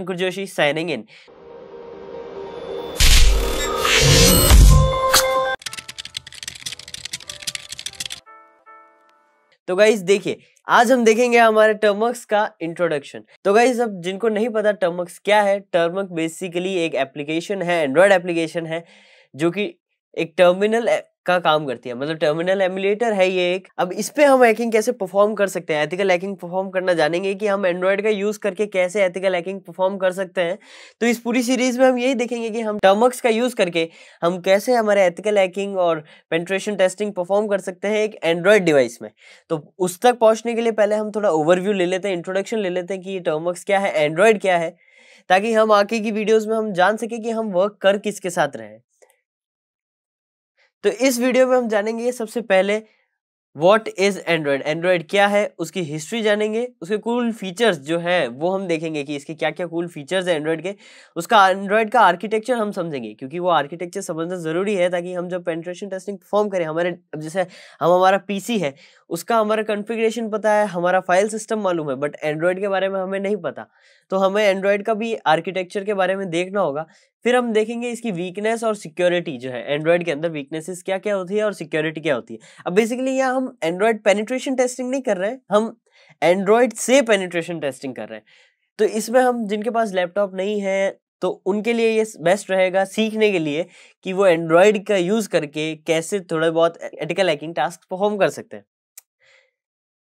Joshi signing इन तो guys देखिए आज हम देखेंगे हमारे टर्मक्स का इंट्रोडक्शन तो गाइज अब जिनको नहीं पता टर्मक्स क्या है टर्मक बेसिकली एक एप्लीकेशन है एंड्रॉयड एप्लीकेशन है जो कि एक टर्मिनल का काम करती है मतलब टर्मिनल एमुलेटर है ये एक अब इस पे हम हैकिंग कैसे परफॉर्म कर सकते हैं एथिकल हैकिंग परफॉर्म करना जानेंगे कि हम एंड्रॉयड का यूज करके कैसे एथिकल हैकिंग परफॉर्म कर सकते हैं तो इस पूरी सीरीज में हम यही देखेंगे कि हम टर्मक्स का यूज करके हम कैसे हमारे एथिकल हैकिंग और पेंट्रेशन टेस्टिंग परफॉर्म कर सकते हैं एक एंड्रॉयड डिवाइस में तो उस तक पहुँचने के लिए पहले हम थोड़ा ओवरव्यू ले लेते हैं इंट्रोडक्शन ले लेते हैं कि ये टर्मक्स क्या है एंड्रॉयड क्या है ताकि हम आगे की वीडियोज में हम जान सके कि हम वर्क कर किसके साथ रहें तो इस वीडियो में हम जानेंगे सबसे पहले वॉट इज एंड्रॉयड एंड्रॉयड क्या है उसकी हिस्ट्री जानेंगे उसके कूल फीचर्स जो है वो हम देखेंगे कि इसके क्या क्या कूल फीचर्स हैं एंड्रॉयड के उसका एंड्रॉयड का आर्किटेक्चर हम समझेंगे क्योंकि वो आर्किटेक्चर समझना ज़रूरी है ताकि हम जब पेंट्रेशन टेस्टिंग परफॉर्म करें हमारे जैसे हम हमारा सी है उसका हमारा कन्फिग्रेशन पता है हमारा फाइल सिस्टम मालूम है बट एंड्रॉयड के बारे में हमें नहीं पता तो हमें एंड्रॉयड का भी आर्किटेक्चर के बारे में देखना होगा फिर हम देखेंगे इसकी वीकनेस और सिक्योरिटी जो है एंड्रॉयड के अंदर वीकनेसेस क्या क्या होती है और सिक्योरिटी क्या होती है अब बेसिकली यहाँ हम एंड्रॉयड पेनिट्रेशन टेस्टिंग नहीं कर रहे हैं हम एंड्रॉयड से पेनिट्रेशन टेस्टिंग कर रहे हैं तो इसमें हम जिनके पास लैपटॉप नहीं है तो उनके लिए ये बेस्ट रहेगा सीखने के लिए कि वो एंड्रॉयड का यूज़ करके कैसे थोड़े बहुत एटिकल हैकिंग टास्क परफॉर्म कर सकते हैं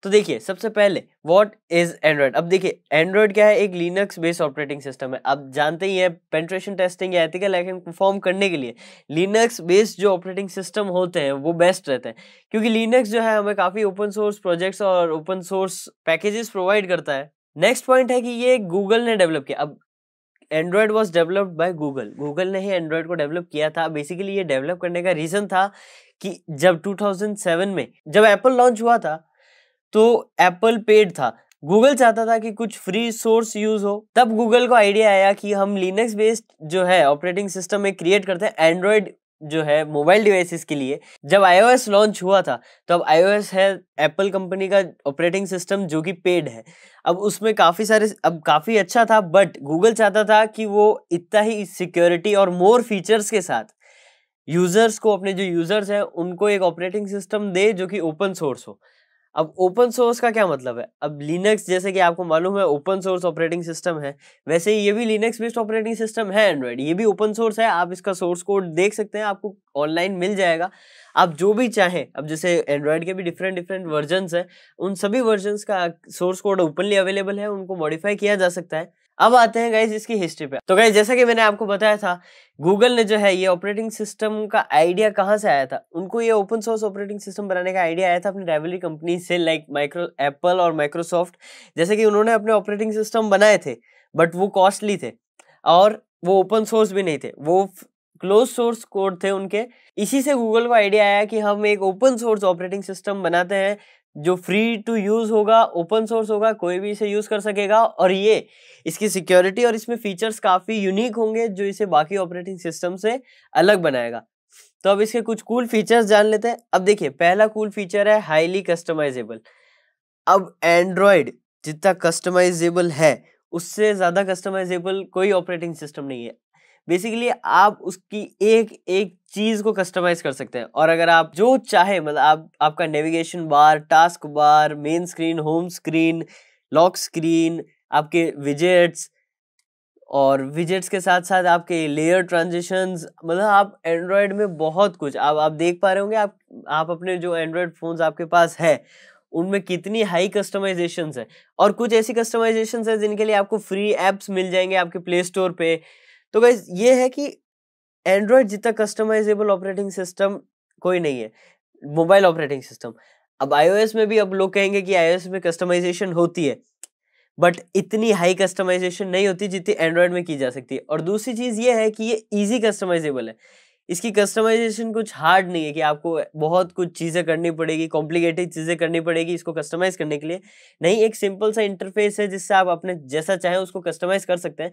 तो देखिए सबसे पहले व्हाट इज एंड्रॉयड अब देखिए एंड्रॉयड क्या है एक लिनक्स बेस्ड ऑपरेटिंग सिस्टम है आप जानते ही हैं पेंट्रेशन टेस्टिंग या एथिकल एक्शन परफॉर्म करने के लिए लिनक्स बेस्ड जो ऑपरेटिंग सिस्टम होते हैं वो बेस्ट रहते हैं क्योंकि लिनक्स जो है हमें काफ़ी ओपन सोर्स प्रोजेक्ट्स और ओपन सोर्स पैकेजेस प्रोवाइड करता है नेक्स्ट पॉइंट है कि ये गूगल ने डेवलप किया अब Android was developed by Google Google ने ही एंड्रॉयड को डेवलप किया था बेसिकली ये डेवलप करने का रीज़न था कि जब 2007 में जब एप्पल लॉन्च हुआ था तो एप्पल पेड था गूगल चाहता था कि कुछ फ्री सोर्स यूज हो तब गूगल को आइडिया आया कि हम लिनक्स बेस्ड जो है ऑपरेटिंग सिस्टम एक क्रिएट करते हैं एंड्रॉयड जो है मोबाइल डिवाइसेस के लिए जब आईओएस लॉन्च हुआ था तो अब आईओएस है एप्पल कंपनी का ऑपरेटिंग सिस्टम जो कि पेड है अब उसमें काफ़ी सारे अब काफ़ी अच्छा था बट गूगल चाहता था कि वो इतना ही सिक्योरिटी और मोर फीचर्स के साथ यूज़र्स को अपने जो यूज़र्स हैं उनको एक ऑपरेटिंग सिस्टम दे जो कि ओपन सोर्स हो अब ओपन सोर्स का क्या मतलब है अब लिनक्स जैसे कि आपको मालूम है ओपन सोर्स ऑपरेटिंग सिस्टम है वैसे ये भी लिनक्स बेस्ड ऑपरेटिंग सिस्टम है एंड्रॉइड ये भी ओपन सोर्स है आप इसका सोर्स कोड देख सकते हैं आपको ऑनलाइन मिल जाएगा आप जो भी चाहें अब जैसे एंड्रॉयड के भी डिफरेंट डिफरेंट वर्जन्स हैं उन सभी वर्जन्स का सोर्स कोड ओपनली अवेलेबल है उनको मॉडिफाई किया जा सकता है अब आते हैं गाइज इसकी हिस्ट्री पे तो गाइज जैसा कि मैंने आपको बताया था गूगल ने जो है ये ऑपरेटिंग सिस्टम का आइडिया कहाँ से आया था उनको ये ओपन सोर्स ऑपरेटिंग सिस्टम बनाने का आइडिया आया था अपनी राइवलरी कंपनी से लाइक माइक्रो एप्पल और माइक्रोसॉफ्ट जैसे कि उन्होंने अपने ऑपरेटिंग सिस्टम बनाए थे बट वो कॉस्टली थे और वो ओपन सोर्स भी नहीं थे वो क्लोज सोर्स कोड थे उनके इसी से गूगल को आइडिया आया कि हम एक ओपन सोर्स ऑपरेटिंग सिस्टम बनाते हैं जो फ्री टू यूज़ होगा ओपन सोर्स होगा कोई भी इसे यूज़ कर सकेगा और ये इसकी सिक्योरिटी और इसमें फीचर्स काफ़ी यूनिक होंगे जो इसे बाकी ऑपरेटिंग सिस्टम से अलग बनाएगा तो अब इसके कुछ कूल फीचर्स जान लेते हैं अब देखिए पहला कूल फीचर है हाईली कस्टमाइजेबल अब एंड्रॉयड जितना कस्टमाइजेबल है उससे ज़्यादा कस्टमाइजेबल कोई ऑपरेटिंग सिस्टम नहीं है बेसिकली आप उसकी एक एक चीज़ को कस्टमाइज कर सकते हैं और अगर आप जो चाहे मतलब आप आपका navigation bar task bar main screen home screen lock screen आपके विजेट्स और विजेट्स के साथ साथ आपके लेयर ट्रांजेक्शन मतलब आप एंड्रॉयड में बहुत कुछ आप आप देख पा रहे होंगे आप आप अपने जो एंड्रॉयड फ़ोन्स आपके पास है उनमें कितनी हाई कस्टमाइजेशन है और कुछ ऐसी कस्टमाइजेशन है जिनके लिए आपको फ्री एप्स मिल जाएंगे आपके प्ले स्टोर पर तो गाइज ये है कि एंड्रॉयड जितना कस्टमाइजेबल ऑपरेटिंग सिस्टम कोई नहीं है मोबाइल ऑपरेटिंग सिस्टम अब आईओएस में भी अब लोग कहेंगे कि आईओएस में कस्टमाइजेशन होती है बट इतनी हाई कस्टमाइजेशन नहीं होती जितनी एंड्रॉयड में की जा सकती है और दूसरी चीज़ ये है कि ये ईजी कस्टमाइजेबल है इसकी कस्टमाइजेशन कुछ हार्ड नहीं है कि आपको बहुत कुछ चीज़ें करनी पड़ेगी कॉम्प्लिकेटेड चीज़ें करनी पड़ेगी इसको कस्टमाइज़ करने के लिए नहीं एक सिंपल सा इंटरफेस है जिससे आप अपने जैसा चाहें उसको कस्टमाइज़ कर सकते हैं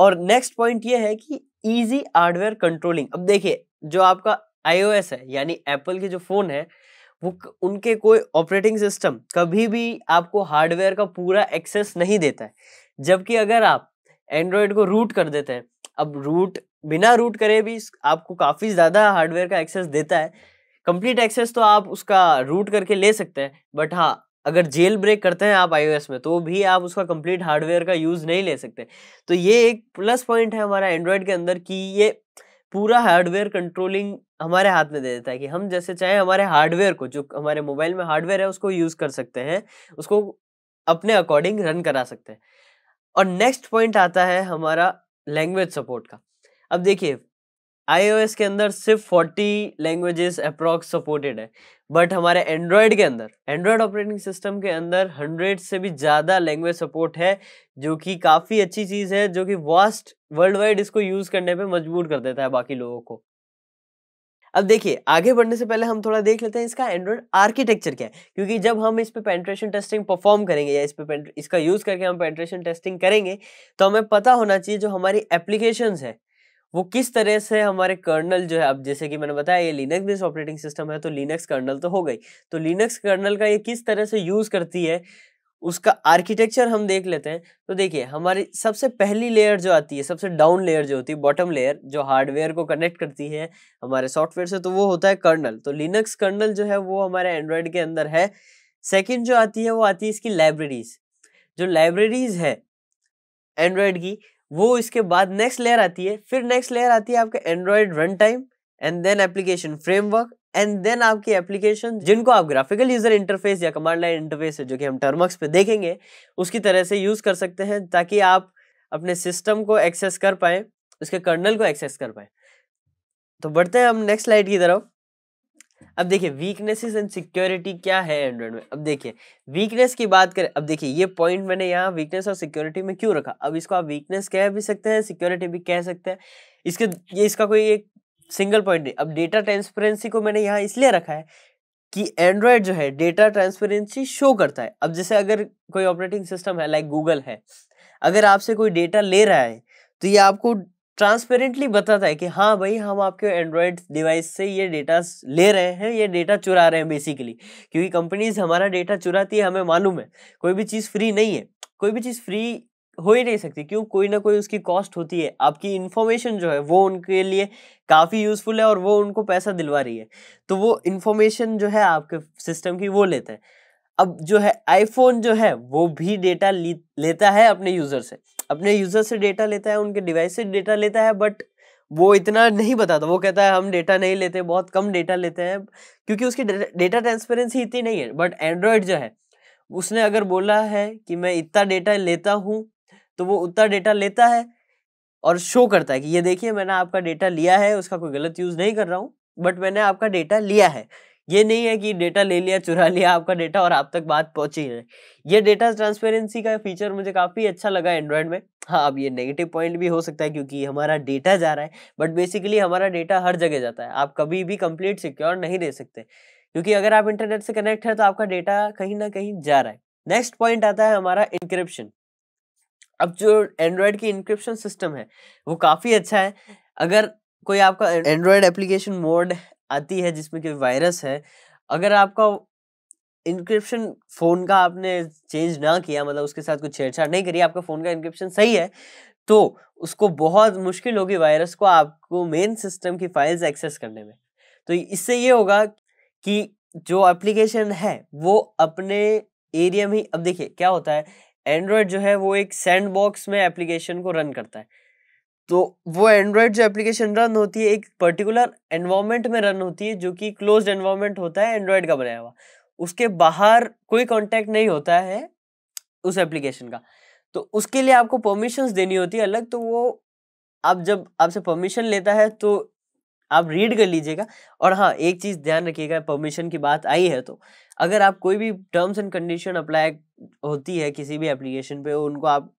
और नेक्स्ट पॉइंट ये है कि ईजी हार्डवेयर कंट्रोलिंग अब देखिए जो आपका आईओएस है यानी एप्पल के जो फ़ोन है वो उनके कोई ऑपरेटिंग सिस्टम कभी भी आपको हार्डवेयर का पूरा एक्सेस नहीं देता है जबकि अगर आप एंड्रॉयड को रूट कर देते हैं अब रूट बिना रूट करे भी आपको काफ़ी ज़्यादा हार्डवेयर का एक्सेस देता है कंप्लीट एक्सेस तो आप उसका रूट करके ले सकते हैं बट हाँ अगर जेल ब्रेक करते हैं आप आईओएस में तो भी आप उसका कंप्लीट हार्डवेयर का यूज़ नहीं ले सकते तो ये एक प्लस पॉइंट है हमारा एंड्रॉयड के अंदर कि ये पूरा हार्डवेयर कंट्रोलिंग हमारे हाथ में दे देता है कि हम जैसे चाहें हमारे हार्डवेयर को जो हमारे मोबाइल में हार्डवेयर है उसको यूज़ कर सकते हैं उसको अपने अकॉर्डिंग रन करा सकते हैं और नेक्स्ट पॉइंट आता है हमारा लैंग्वेज सपोर्ट का अब देखिए आईओएस के अंदर सिर्फ 40 लैंग्वेजेस अप्रॉक्स सपोर्टेड है बट हमारे एंड्रॉयड के अंदर एंड्रॉयड ऑपरेटिंग सिस्टम के अंदर 100 से भी ज़्यादा लैंग्वेज सपोर्ट है जो कि काफ़ी अच्छी चीज़ है जो कि वास्ट वर्ल्ड वाइड इसको यूज़ करने पे मजबूर कर देता है बाकी लोगों को अब देखिए आगे बढ़ने से पहले हम थोड़ा देख लेते हैं इसका एंड्रॉयड आर्किटेक्चर क्या है क्योंकि जब हम इस पे पेंट्रेशन टेस्टिंग परफॉर्म करेंगे या इस पे इसका यूज़ करके हम पेंट्रेशन टेस्टिंग करेंगे तो हमें पता होना चाहिए जो हमारी एप्लीकेशंस है वो किस तरह से हमारे कर्नल जो है अब जैसे कि मैंने बताया ये लिनक्स बेस्ड ऑपरेटिंग सिस्टम है तो लिनक्स कर्नल तो हो गई तो लिनक्स कर्नल का ये किस तरह से यूज़ करती है उसका आर्किटेक्चर हम देख लेते हैं तो देखिए हमारी सबसे पहली लेयर जो आती है सबसे डाउन लेयर जो होती है बॉटम लेयर जो हार्डवेयर को कनेक्ट करती है हमारे सॉफ्टवेयर से तो वो होता है कर्नल तो लिनक्स कर्नल जो है वो हमारे एंड्रॉयड के अंदर है सेकेंड जो आती है वो आती है इसकी लाइब्रेरीज जो लाइब्रेरीज है एंड्रॉयड की वो इसके बाद नेक्स्ट लेयर आती है फिर नेक्स्ट लेयर आती है आपके Android run time and then application framework and then आपकी एप्लीकेशन जिनको आप ग्राफिकल यूजर इंटरफेस या कमांड लाइन इंटरफेस जो कि हम टर्मक्स पे देखेंगे उसकी तरह से यूज कर सकते हैं ताकि आप अपने सिस्टम को एक्सेस कर पाए उसके कर्नल को एक्सेस कर पाए तो बढ़ते हैं हम नेक्स्ट स्लाइड की तरफ अब देखिए वीकनेसेस एंड सिक्योरिटी क्या है एंड्रॉइड में अब देखिए वीकनेस की बात करें अब देखिए ये पॉइंट मैंने यहाँ वीकनेस और सिक्योरिटी में क्यों रखा अब इसको आप वीकनेस कह भी सकते हैं सिक्योरिटी भी कह सकते हैं इसके ये इसका कोई एक सिंगल पॉइंट नहीं अब डेटा ट्रांसपेरेंसी को मैंने यहाँ इसलिए रखा है कि एंड्रॉयड जो है डेटा ट्रांसपेरेंसी शो करता है अब जैसे अगर कोई ऑपरेटिंग सिस्टम है लाइक गूगल है अगर आपसे कोई डेटा ले रहा है तो ये आपको ट्रांसपेरेंटली बताता है कि हाँ भाई हम आपके एंड्रॉयड डिवाइस से ये डेटा ले रहे हैं ये डेटा चुरा रहे हैं बेसिकली क्योंकि कंपनीज हमारा डेटा चुराती है हमें मालूम है कोई भी चीज़ फ्री नहीं है कोई भी चीज़ फ्री हो ही नहीं सकती क्यों कोई ना कोई उसकी कॉस्ट होती है आपकी इन्फॉर्मेशन जो है वो उनके लिए काफ़ी यूज़फुल है और वो उनको पैसा दिलवा रही है तो वो इन्फॉर्मेशन जो है आपके सिस्टम की वो लेते हैं अब जो है आईफोन जो है वो भी डेटा लेता है अपने यूज़र से अपने यूज़र से डेटा लेता है उनके डिवाइस से डेटा लेता है बट वो इतना नहीं बताता वो कहता है हम डेटा नहीं लेते बहुत कम डेटा लेते हैं क्योंकि उसकी डेटा ट्रांसपेरेंसी इतनी नहीं है बट एंड्रॉयड जो है उसने अगर बोला है कि मैं इतना डेटा लेता हूँ तो वो उतना डेटा लेता है और शो करता है कि ये देखिए मैंने आपका डेटा लिया है उसका कोई गलत यूज़ नहीं कर रहा हूँ बट मैंने आपका डेटा लिया है ये नहीं है कि डेटा ले लिया चुरा लिया आपका डेटा और आप तक बात पहुंची है ये डेटा ट्रांसपेरेंसी का फीचर मुझे काफ़ी अच्छा लगा एंड्रॉयड में हाँ अब ये नेगेटिव पॉइंट भी हो सकता है क्योंकि हमारा डेटा जा रहा है बट बेसिकली हमारा डेटा हर जगह जाता है आप कभी भी कंप्लीट सिक्योर नहीं दे सकते क्योंकि अगर आप इंटरनेट से कनेक्ट है तो आपका डेटा कहीं ना कहीं जा रहा है नेक्स्ट पॉइंट आता है हमारा इंक्रिप्शन अब जो एंड्रॉयड की इंक्रिप्शन सिस्टम है वो काफ़ी अच्छा है अगर कोई आपका एंड्रॉयड एप्लीकेशन मोड आती है जिसमें कि वायरस है अगर आपका इंक्रिप्शन फ़ोन का आपने चेंज ना किया मतलब उसके साथ कुछ छेड़छाड़ नहीं करी आपका फ़ोन का इंक्रिप्शन सही है तो उसको बहुत मुश्किल होगी वायरस को आपको मेन सिस्टम की फाइल्स एक्सेस करने में तो इससे ये होगा कि जो एप्लीकेशन है वो अपने एरिया में अब देखिए क्या होता है एंड्रॉयड जो है वो एक सैंडबॉक्स में एप्लीकेशन को रन करता है तो वो एंड्रॉयड जो एप्लीकेशन रन होती है एक पर्टिकुलर एनवायरमेंट में रन होती है जो कि क्लोज एनवायरमेंट होता है एंड्रॉयड का बनाया हुआ उसके बाहर कोई कांटेक्ट नहीं होता है उस एप्लीकेशन का तो उसके लिए आपको परमिशंस देनी होती है अलग तो वो आप जब आपसे परमिशन लेता है तो आप रीड कर लीजिएगा और हाँ एक चीज़ ध्यान रखिएगा परमिशन की बात आई है तो अगर आप कोई भी टर्म्स एंड कंडीशन अप्लाई होती है किसी भी एप्लीकेशन पे उनको आप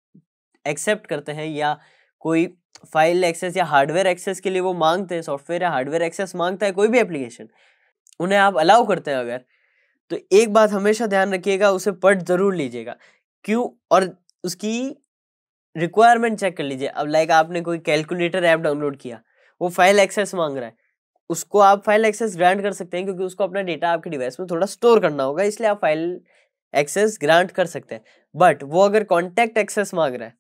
एक्सेप्ट करते हैं या कोई फाइल एक्सेस या हार्डवेयर एक्सेस के लिए वो मांगते हैं सॉफ्टवेयर या हार्डवेयर एक्सेस मांगता है कोई भी एप्लीकेशन उन्हें आप अलाउ करते हैं अगर तो एक बात हमेशा ध्यान रखिएगा उसे पढ़ जरूर लीजिएगा क्यों और उसकी रिक्वायरमेंट चेक कर लीजिए अब लाइक आपने कोई कैलकुलेटर ऐप डाउनलोड किया वो फाइल एक्सेस मांग रहा है उसको आप फाइल एक्सेस ग्रांट कर सकते हैं क्योंकि उसको अपना डेटा आपके डिवाइस में थोड़ा स्टोर करना होगा इसलिए आप फाइल एक्सेस ग्रांट कर सकते हैं बट वो अगर कॉन्टैक्ट एक्सेस मांग रहा है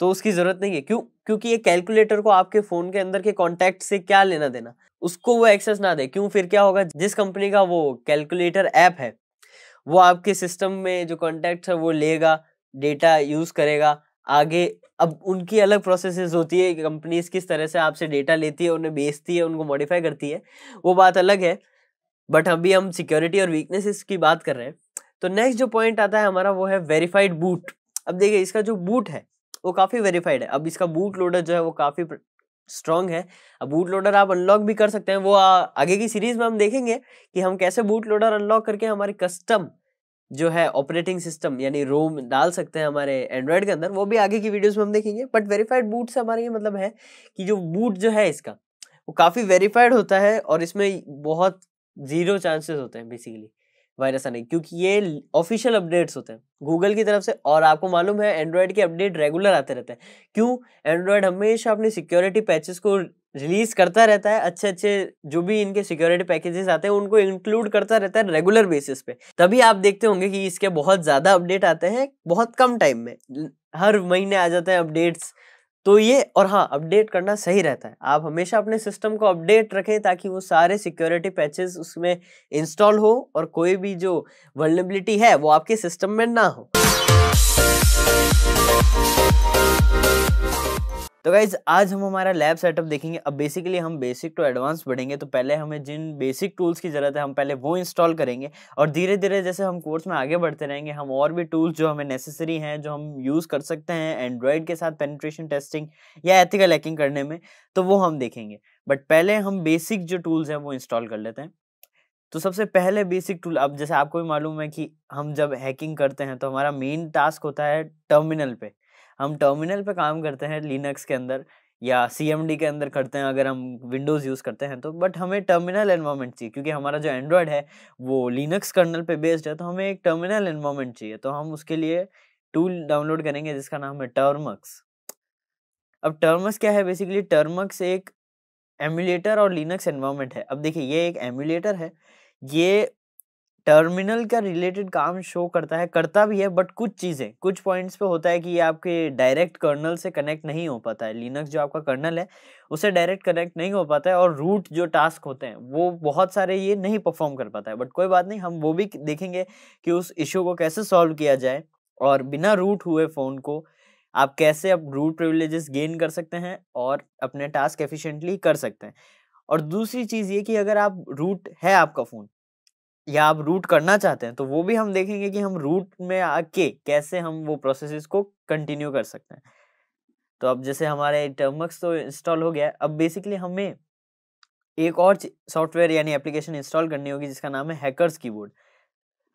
तो उसकी ज़रूरत नहीं है क्यों क्योंकि ये कैलकुलेटर को आपके फ़ोन के अंदर के कॉन्टैक्ट से क्या लेना देना उसको वो एक्सेस ना दे क्यों फिर क्या होगा जिस कंपनी का वो कैलकुलेटर ऐप है वो आपके सिस्टम में जो कॉन्टैक्ट है वो लेगा डेटा यूज़ करेगा आगे अब उनकी अलग प्रोसेसेस होती है कंपनीज किस तरह से आपसे डेटा लेती है उन्हें बेचती है उनको मॉडिफाई करती है वो बात अलग है बट अभी हम सिक्योरिटी और वीकनेसेस की बात कर रहे हैं तो नेक्स्ट जो पॉइंट आता है हमारा वो है वेरीफाइड बूट अब देखिए इसका जो बूट है वो काफ़ी वेरीफाइड है अब इसका बूट लोडर जो है वो काफ़ी स्ट्रॉन्ग है अब बूट लोडर आप अनलॉक भी कर सकते हैं वो आ, आगे की सीरीज में हम देखेंगे कि हम कैसे बूट लोडर अनलॉक करके हमारे कस्टम जो है ऑपरेटिंग सिस्टम यानी रोम डाल सकते हैं हमारे एंड्रॉयड के अंदर वो भी आगे की वीडियोस में हम देखेंगे बट वेरीफाइड बूट से हमारा ये मतलब है कि जो बूट जो है इसका वो काफ़ी वेरीफाइड होता है और इसमें बहुत ज़ीरो चांसेस होते हैं बेसिकली वायरस आने क्योंकि ये ऑफिशियल अपडेट्स होते हैं गूगल की तरफ से और आपको मालूम है एंड्रॉयड के अपडेट रेगुलर आते रहते हैं क्यों एंड्रॉयड हमेशा अपनी सिक्योरिटी पैचेस को रिलीज करता रहता है अच्छे अच्छे जो भी इनके सिक्योरिटी पैकेजेस आते हैं उनको इंक्लूड करता रहता है रेगुलर बेसिस पे तभी आप देखते होंगे कि इसके बहुत ज़्यादा अपडेट आते हैं बहुत कम टाइम में हर महीने आ जाते हैं अपडेट्स तो ये और हाँ अपडेट करना सही रहता है आप हमेशा अपने सिस्टम को अपडेट रखें ताकि वो सारे सिक्योरिटी पैचेस उसमें इंस्टॉल हो और कोई भी जो वर्नेबिलिटी है वो आपके सिस्टम में ना हो तो गाइज आज हम हमारा लैब सेटअप देखेंगे अब बेसिकली हम बेसिक टू एडवांस बढ़ेंगे तो पहले हमें जिन बेसिक टूल्स की ज़रूरत है हम पहले वो इंस्टॉल करेंगे और धीरे धीरे जैसे हम कोर्स में आगे बढ़ते रहेंगे हम और भी टूल्स जो हमें नेसेसरी हैं जो हम यूज़ कर सकते हैं एंड्रॉयड के साथ पेनिट्रेशन टेस्टिंग या एथिकल हैकिंग करने में तो वो हम देखेंगे बट पहले हम बेसिक जो टूल्स हैं वो इंस्टॉल कर लेते हैं तो सबसे पहले बेसिक टूल अब जैसे आपको भी मालूम है कि हम जब हैकिंग करते हैं तो हमारा मेन टास्क होता है टर्मिनल पे हम टर्मिनल पे काम करते हैं लिनक्स के अंदर या सी के अंदर करते हैं अगर हम विंडोज़ यूज़ करते हैं तो बट हमें टर्मिनल एनवायरमेंट चाहिए क्योंकि हमारा जो एंड्रॉयड है वो लिनक्स कर्नल पे बेस्ड है तो हमें एक टर्मिनल एनवायरनमेंट चाहिए तो हम उसके लिए टूल डाउनलोड करेंगे जिसका नाम है टर्मक्स अब टर्मक्स क्या है बेसिकली टर्मक्स एक एम्यूलेटर और लिनक्स एनवायरमेंट है अब देखिए ये एक एम्यूलेटर है ये टर्मिनल का रिलेटेड काम शो करता है करता भी है बट कुछ चीज़ें कुछ पॉइंट्स पे होता है कि ये आपके डायरेक्ट कर्नल से कनेक्ट नहीं हो पाता है लिनक्स जो आपका कर्नल है उसे डायरेक्ट कनेक्ट नहीं हो पाता है और रूट जो टास्क होते हैं वो बहुत सारे ये नहीं परफॉर्म कर पाता है बट कोई बात नहीं हम वो भी देखेंगे कि उस इशू को कैसे सॉल्व किया जाए और बिना रूट हुए फ़ोन को आप कैसे अब रूट प्रिविलेजेस गेन कर सकते हैं और अपने टास्क एफिशिएंटली कर सकते हैं और दूसरी चीज़ ये कि अगर आप रूट है आपका फ़ोन या आप रूट करना चाहते हैं तो वो भी हम देखेंगे कि हम रूट में आके कैसे हम वो प्रोसेसेस को कंटिन्यू कर सकते हैं तो अब जैसे हमारे टर्मक्स तो इंस्टॉल हो गया अब बेसिकली हमें एक और सॉफ्टवेयर यानी एप्लीकेशन इंस्टॉल करनी होगी जिसका नाम है हैकर्स कीबोर्ड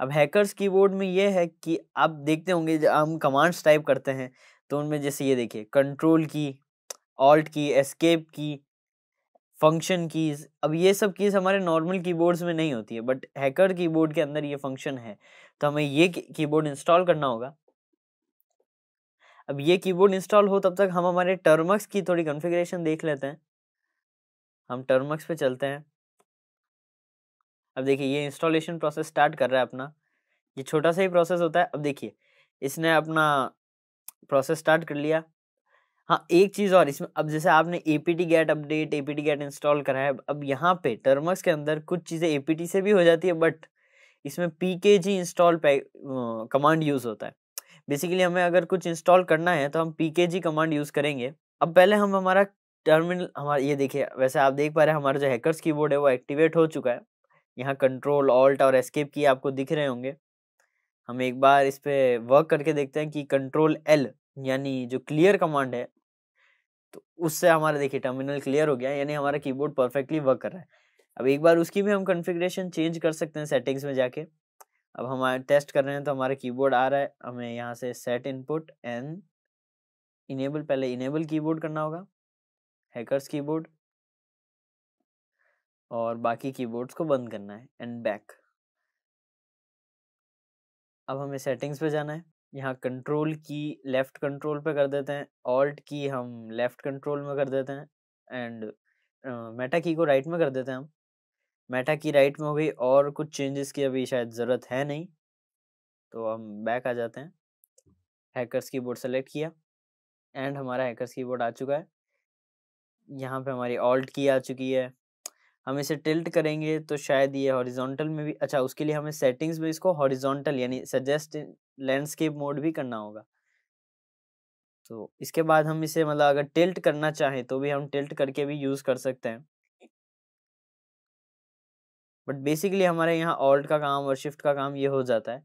अब हैकर्स कीबोर्ड में ये है कि आप देखते होंगे जब हम कमांड्स टाइप करते हैं तो उनमें जैसे ये देखिए कंट्रोल की ऑल्ट की एस्केप की फंक्शन कीज़ अब ये सब कीज़ हमारे नॉर्मल कीबोर्ड्स में नहीं होती है बट हैकर कीबोर्ड के अंदर ये फंक्शन है तो हमें ये कीबोर्ड इंस्टॉल करना होगा अब ये कीबोर्ड इंस्टॉल हो तब तक हम हमारे टर्मक्स की थोड़ी कॉन्फ़िगरेशन देख लेते हैं हम टर्मक्स पे चलते हैं अब देखिए ये इंस्टॉलेशन प्रोसेस स्टार्ट कर रहा है अपना ये छोटा सा ही प्रोसेस होता है अब देखिए इसने अपना प्रोसेस स्टार्ट कर लिया हाँ एक चीज़ और इसमें अब जैसे आपने A P T get update A P T get install कराया अब यहाँ पे टर्मक्स के अंदर कुछ चीज़ें ए पी टी से भी हो जाती है बट इसमें P K G install command use होता है बेसिकली हमें अगर कुछ इंस्टॉल करना है तो हम पी के जी कमांड यूज़ करेंगे अब पहले हम हमारा टर्मिनल हमारा ये देखिए वैसे आप देख पा रहे हैं हमारा जो हैकर्स बोर्ड है वो एक्टिवेट हो चुका है यहाँ कंट्रोल ऑल्ट और एस्केप की आपको दिख रहे होंगे हम एक बार इस पर वर्क करके देखते हैं कि कंट्रोल एल यानी जो क्लियर कमांड है तो उससे हमारा देखिए टर्मिनल क्लियर हो गया यानी हमारा कीबोर्ड परफेक्टली वर्क कर रहा है अब एक बार उसकी भी हम कॉन्फ़िगरेशन चेंज कर सकते हैं सेटिंग्स में जाके अब हमारे टेस्ट कर रहे हैं तो हमारा कीबोर्ड आ रहा है हमें यहाँ से सेट इनपुट एंड इनेबल पहले इनेबल कीबोर्ड करना होगा हैकर्स कीबोर्ड और बाकी कीबोर्ड्स को बंद करना है एंड बैक अब हमें सेटिंग्स पे जाना है यहाँ कंट्रोल की लेफ्ट कंट्रोल पे कर देते हैं ऑल्ट की हम लेफ्ट कंट्रोल में कर देते हैं एंड मेटा की को राइट में कर देते हैं हम मेटा की राइट में हो गई और कुछ चेंजेस की अभी शायद ज़रूरत है नहीं तो हम बैक आ जाते हैं हैकर्स कीबोर्ड सेलेक्ट किया एंड हमारा हैकर्स कीबोर्ड आ चुका है यहाँ पे हमारी ऑल्ट की आ चुकी है हम इसे टिल्ट करेंगे तो शायद ये हॉरिजॉन्टल में भी अच्छा उसके लिए हमें सेटिंग्स में इसको हॉरिजॉन्टल यानी सजेस्ट लैंडस्केप मोड भी करना होगा तो इसके बाद हम इसे मतलब अगर टिल्ट करना चाहें तो भी हम टिल्ट करके भी यूज़ कर सकते हैं बट बेसिकली हमारे यहाँ ऑल्ट का काम और शिफ्ट का काम ये हो जाता है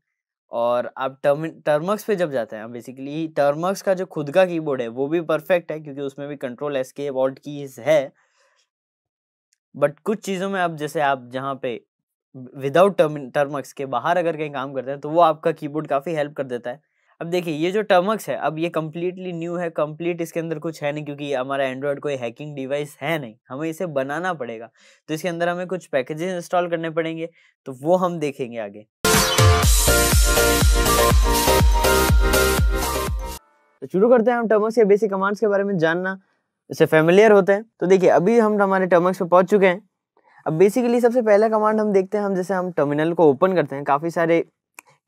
और आप टर्म टर्मक्स पे जब जाते हैं बेसिकली टर्मक्स का जो खुद का कीबोर्ड है वो भी परफेक्ट है क्योंकि उसमें भी कंट्रोल एस के ऑल्ट की है बट कुछ चीज़ों में अब जैसे आप जहाँ पे विदाउट टर्म टर्मक्स के बाहर अगर कहीं काम करते हैं तो वो आपका कीबोर्ड काफ़ी हेल्प कर देता है अब देखिए ये जो टर्मक्स है अब ये कम्प्लीटली न्यू है कम्प्लीट इसके अंदर कुछ है नहीं क्योंकि हमारा एंड्रॉयड कोई हैकिंग डिवाइस है नहीं हमें इसे बनाना पड़ेगा तो इसके अंदर हमें कुछ पैकेजेस इंस्टॉल करने पड़ेंगे तो वो हम देखेंगे आगे तो शुरू करते हैं हम टर्मक्स या बेसिक कमांड्स के बारे में जानना इससे फेमिलियर होते हैं तो देखिए अभी हम हमारे टर्मक्स पे पहुंच चुके हैं अब बेसिकली सबसे पहला कमांड हम देखते हैं हम जैसे हम टर्मिनल को ओपन करते हैं काफ़ी सारे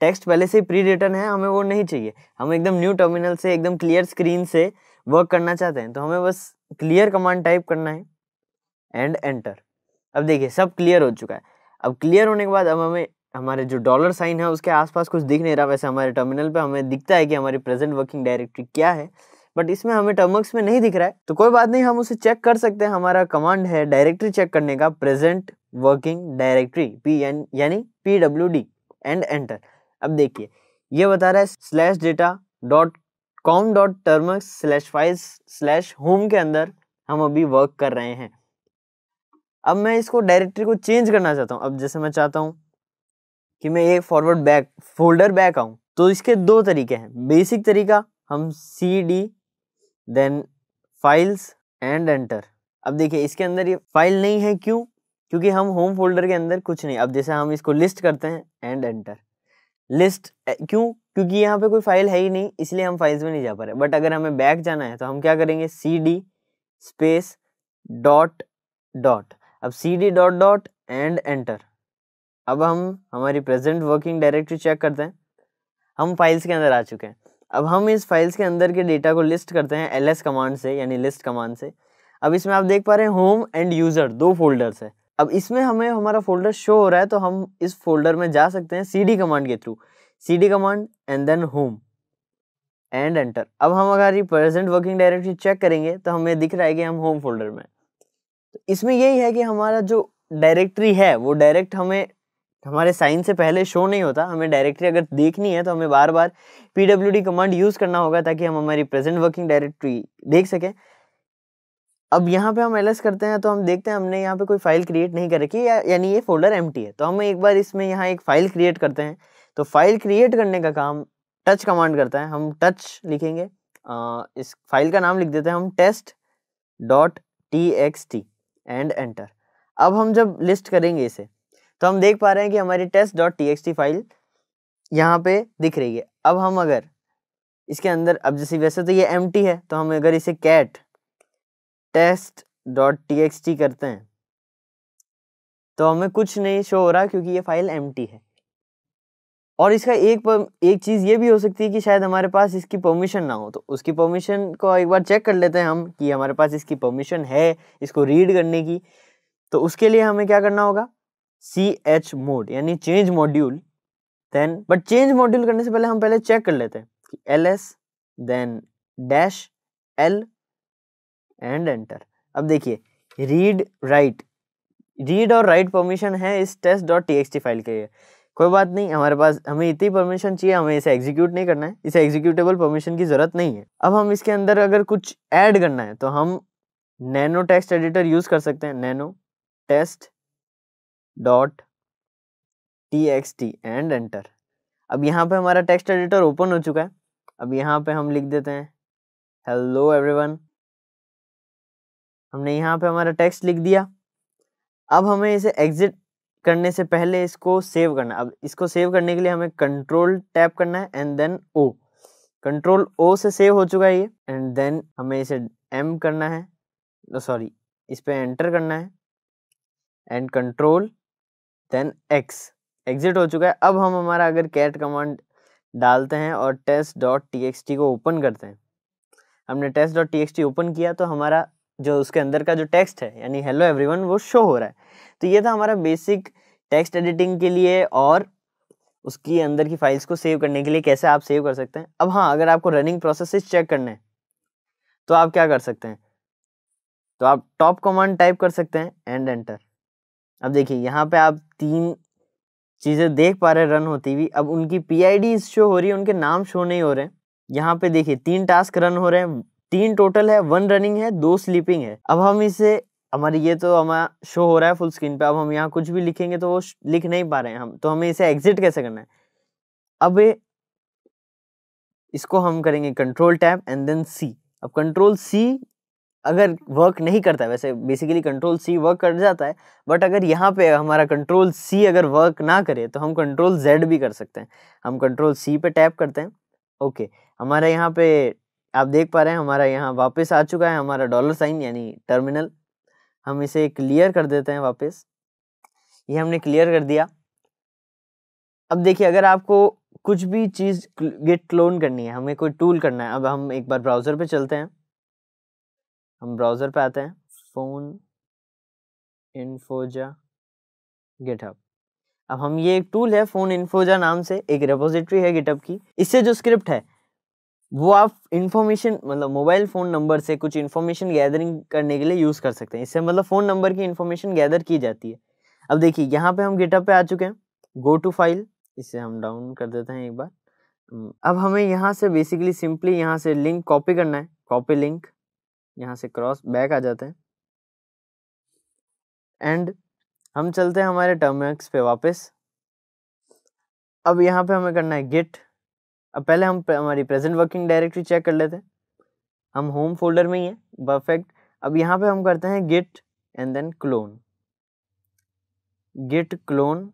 टेक्स्ट पहले से प्री रिटर्न है हमें वो नहीं चाहिए हम एकदम न्यू टर्मिनल से एकदम क्लियर स्क्रीन से वर्क करना चाहते हैं तो हमें बस क्लियर कमांड टाइप करना है एंड एंटर अब देखिए सब क्लियर हो चुका है अब क्लियर होने के बाद अब हमें हमारे जो डॉलर साइन है उसके आसपास कुछ दिख नहीं रहा वैसे हमारे टर्मिनल पे हमें दिखता है कि हमारी प्रेजेंट वर्किंग डायरेक्टरी क्या है बट इसमें हमें टर्मक्स में नहीं दिख रहा है तो कोई बात नहीं हम उसे चेक कर सकते हैं हमारा कमांड है डायरेक्टरी चेक करने का present working directory P N यानी P W D and enter अब देखिए ये बता रहा है slash data dot com dot Termux slash files slash home के अंदर हम अभी वर्क कर रहे हैं अब मैं इसको डायरेक्टरी को चेंज करना चाहता हूँ अब जैसे मैं चाहता हूँ कि मैं ये फॉरवर्ड बैक फोल्डर बैक आऊँ तो इसके दो तरीके हैं बेसिक तरीका हम C D then files and enter अब देखिए इसके अंदर ये फाइल नहीं है क्यों क्योंकि हम होम फोल्डर के अंदर कुछ नहीं अब जैसे हम इसको लिस्ट करते हैं एंड एंटर लिस्ट क्यों क्योंकि यहाँ पे कोई फाइल है ही नहीं इसलिए हम फाइल्स में नहीं जा पा रहे बट अगर हमें बैक जाना है तो हम क्या करेंगे C D space dot dot अब C D dot dot and enter अब हम हमारी प्रेजेंट वर्किंग डायरेक्टरी चेक करते हैं हम फाइल्स के अंदर आ चुके हैं अब हम इस फाइल्स के अंदर के डेटा को लिस्ट करते हैं एल कमांड से यानी लिस्ट कमांड से अब इसमें आप देख पा रहे हैं होम एंड यूज़र दो फोल्डर्स है अब इसमें हमें हमारा फोल्डर शो हो रहा है तो हम इस फोल्डर में जा सकते हैं सी कमांड के through C command and then home and enter अब हम अगर ये प्रेजेंट वर्किंग डायरेक्टरी चेक करेंगे तो हमें दिख रहा है कि हम होम फोल्डर में तो इसमें यही है कि हमारा जो डायरेक्टरी है वो डायरेक्ट हमें हमारे साइन से पहले शो नहीं होता हमें डायरेक्टरी अगर देखनी है तो हमें बार बार पी कमांड यूज़ करना होगा ताकि हम हमारी प्रेजेंट वर्किंग डायरेक्टरी देख सकें अब यहाँ पे हम एल करते हैं तो हम देखते हैं हमने यहाँ पे कोई फाइल क्रिएट नहीं कर रखी या, यानी ये फोल्डर एम है तो हम एक बार इसमें यहाँ एक फ़ाइल क्रिएट करते हैं तो फाइल क्रिएट करने का काम टच कमांड करता है हम टच लिखेंगे आ, इस फाइल का नाम लिख देते हैं हम test dot T X T and enter अब हम जब लिस्ट करेंगे इसे तो हम देख पा रहे हैं कि हमारी test dot T X T file यहाँ पे दिख रही है अब हम अगर इसके अंदर अब जैसे वैसे तो ये एम टी है तो हम अगर इसे cat test dot T X T करते हैं तो हमें कुछ नहीं शो हो रहा क्योंकि ये फाइल एम टी है और इसका एक पर, एक चीज़ ये भी हो सकती है कि शायद हमारे पास इसकी परमिशन ना हो तो उसकी परमिशन को एक बार चेक कर लेते हैं हम कि हमारे पास इसकी परमिशन है इसको रीड करने की तो उसके लिए हमें क्या करना होगा सी एच मोड यानी change module then but change module करने से पहले हम पहले चेक कर लेते हैं कि L S then dash L and enter अब देखिए रीड राइट रीड और राइट परमिशन है इस test dot T X T file के लिए कोई बात नहीं हमारे पास हमें इतनी परमिशन चाहिए हमें इसे एग्जीक्यूट नहीं करना है इसे एग्जीक्यूटेबल परमिशन की ज़रूरत नहीं है अब हम इसके अंदर अगर कुछ ऐड करना है तो हम नैनो टेक्स्ट एडिटर यूज़ कर सकते हैं nano test dot T X T and enter अब यहाँ पे हमारा टेक्स्ट एडिटर ओपन हो चुका है अब यहाँ पे हम लिख देते हैं हेलो एवरीवन हमने यहाँ पे हमारा टेक्स्ट लिख दिया अब हमें इसे एग्जिट करने से पहले इसको सेव करना अब इसको सेव करने के लिए हमें कंट्रोल टैप करना है and then O control O से सेव हो चुका है ये एंड देन हमें इसे एम करना है सॉरी इस पर एंटर करना है and control then X exit हो चुका है अब हम हमारा अगर कैट कमांड डालते हैं और test dot T X T को ओपन करते हैं हमने test dot T X T open किया तो हमारा जो उसके अंदर का जो टेक्स्ट है यानी हेलो एवरीवन वो शो हो रहा है तो ये था हमारा बेसिक टेक्स्ट एडिटिंग के लिए और उसकी अंदर की फाइल्स को सेव करने के लिए कैसे आप सेव कर सकते हैं अब हाँ अगर आपको रनिंग प्रोसेसेस चेक करने हैं तो आप क्या कर सकते हैं तो आप टॉप कमांड टाइप कर सकते हैं एंड एंटर अब देखिए यहाँ पे आप तीन चीज़ें देख पा रहे रन होती हुई अब उनकी पी शो हो रही है उनके नाम शो नहीं हो रहे हैं यहाँ पे देखिए तीन टास्क रन हो रहे हैं तीन टोटल है वन रनिंग है दो स्लीपिंग है अब हम इसे हमारी ये तो हमारा शो हो रहा है फुल स्क्रीन पे अब हम यहाँ कुछ भी लिखेंगे तो वो लिख नहीं पा रहे हैं हम तो हमें इसे एग्जिट कैसे करना है अब इसको हम करेंगे control tab and then C अब कंट्रोल सी अगर वर्क नहीं करता है वैसे बेसिकली कंट्रोल सी वर्क कर जाता है बट अगर यहाँ पे हमारा कंट्रोल सी अगर वर्क ना करे तो हम कंट्रोल जेड भी कर सकते हैं हम कंट्रोल सी पे टैप करते हैं ओके हमारे यहाँ पे आप देख पा रहे हैं हमारा यहाँ वापस आ चुका है हमारा डॉलर साइन यानी टर्मिनल हम इसे क्लियर कर देते हैं वापस ये हमने क्लियर कर दिया अब देखिए अगर आपको कुछ भी चीज़ गेट क्लोन करनी है हमें कोई टूल करना है अब हम एक बार ब्राउज़र पर चलते हैं हम ब्राउज़र पे आते हैं फ़ोन इन्फोजा गिटहब अब हम ये एक टूल है फ़ोन इन्फोजा नाम से एक रेपोजिट्री है गिटहब की इससे जो स्क्रिप्ट है वो आप इन्फॉर्मेशन मतलब मोबाइल फ़ोन नंबर से कुछ इन्फॉर्मेशन गैदरिंग करने के लिए यूज़ कर सकते हैं इससे मतलब फ़ोन नंबर की इन्फॉर्मेशन गैदर की जाती है अब देखिए यहाँ पे हम गिटअप पे आ चुके हैं गो टू फाइल इसे हम डाउन कर देते हैं एक बार अब हमें यहाँ से बेसिकली सिंपली यहाँ से लिंक कॉपी करना है कॉपी लिंक यहाँ से क्रॉस बैक आ जाते हैं एंड हम चलते हैं हमारे टर्मिक्स पे वापस अब यहाँ पे हमें करना है गिट अब पहले हम हमारी प्रेजेंट वर्किंग डायरेक्टरी चेक कर लेते हैं हम होम फोल्डर में ही हैं परफेक्ट अब यहाँ पे हम करते हैं git and then clone git clone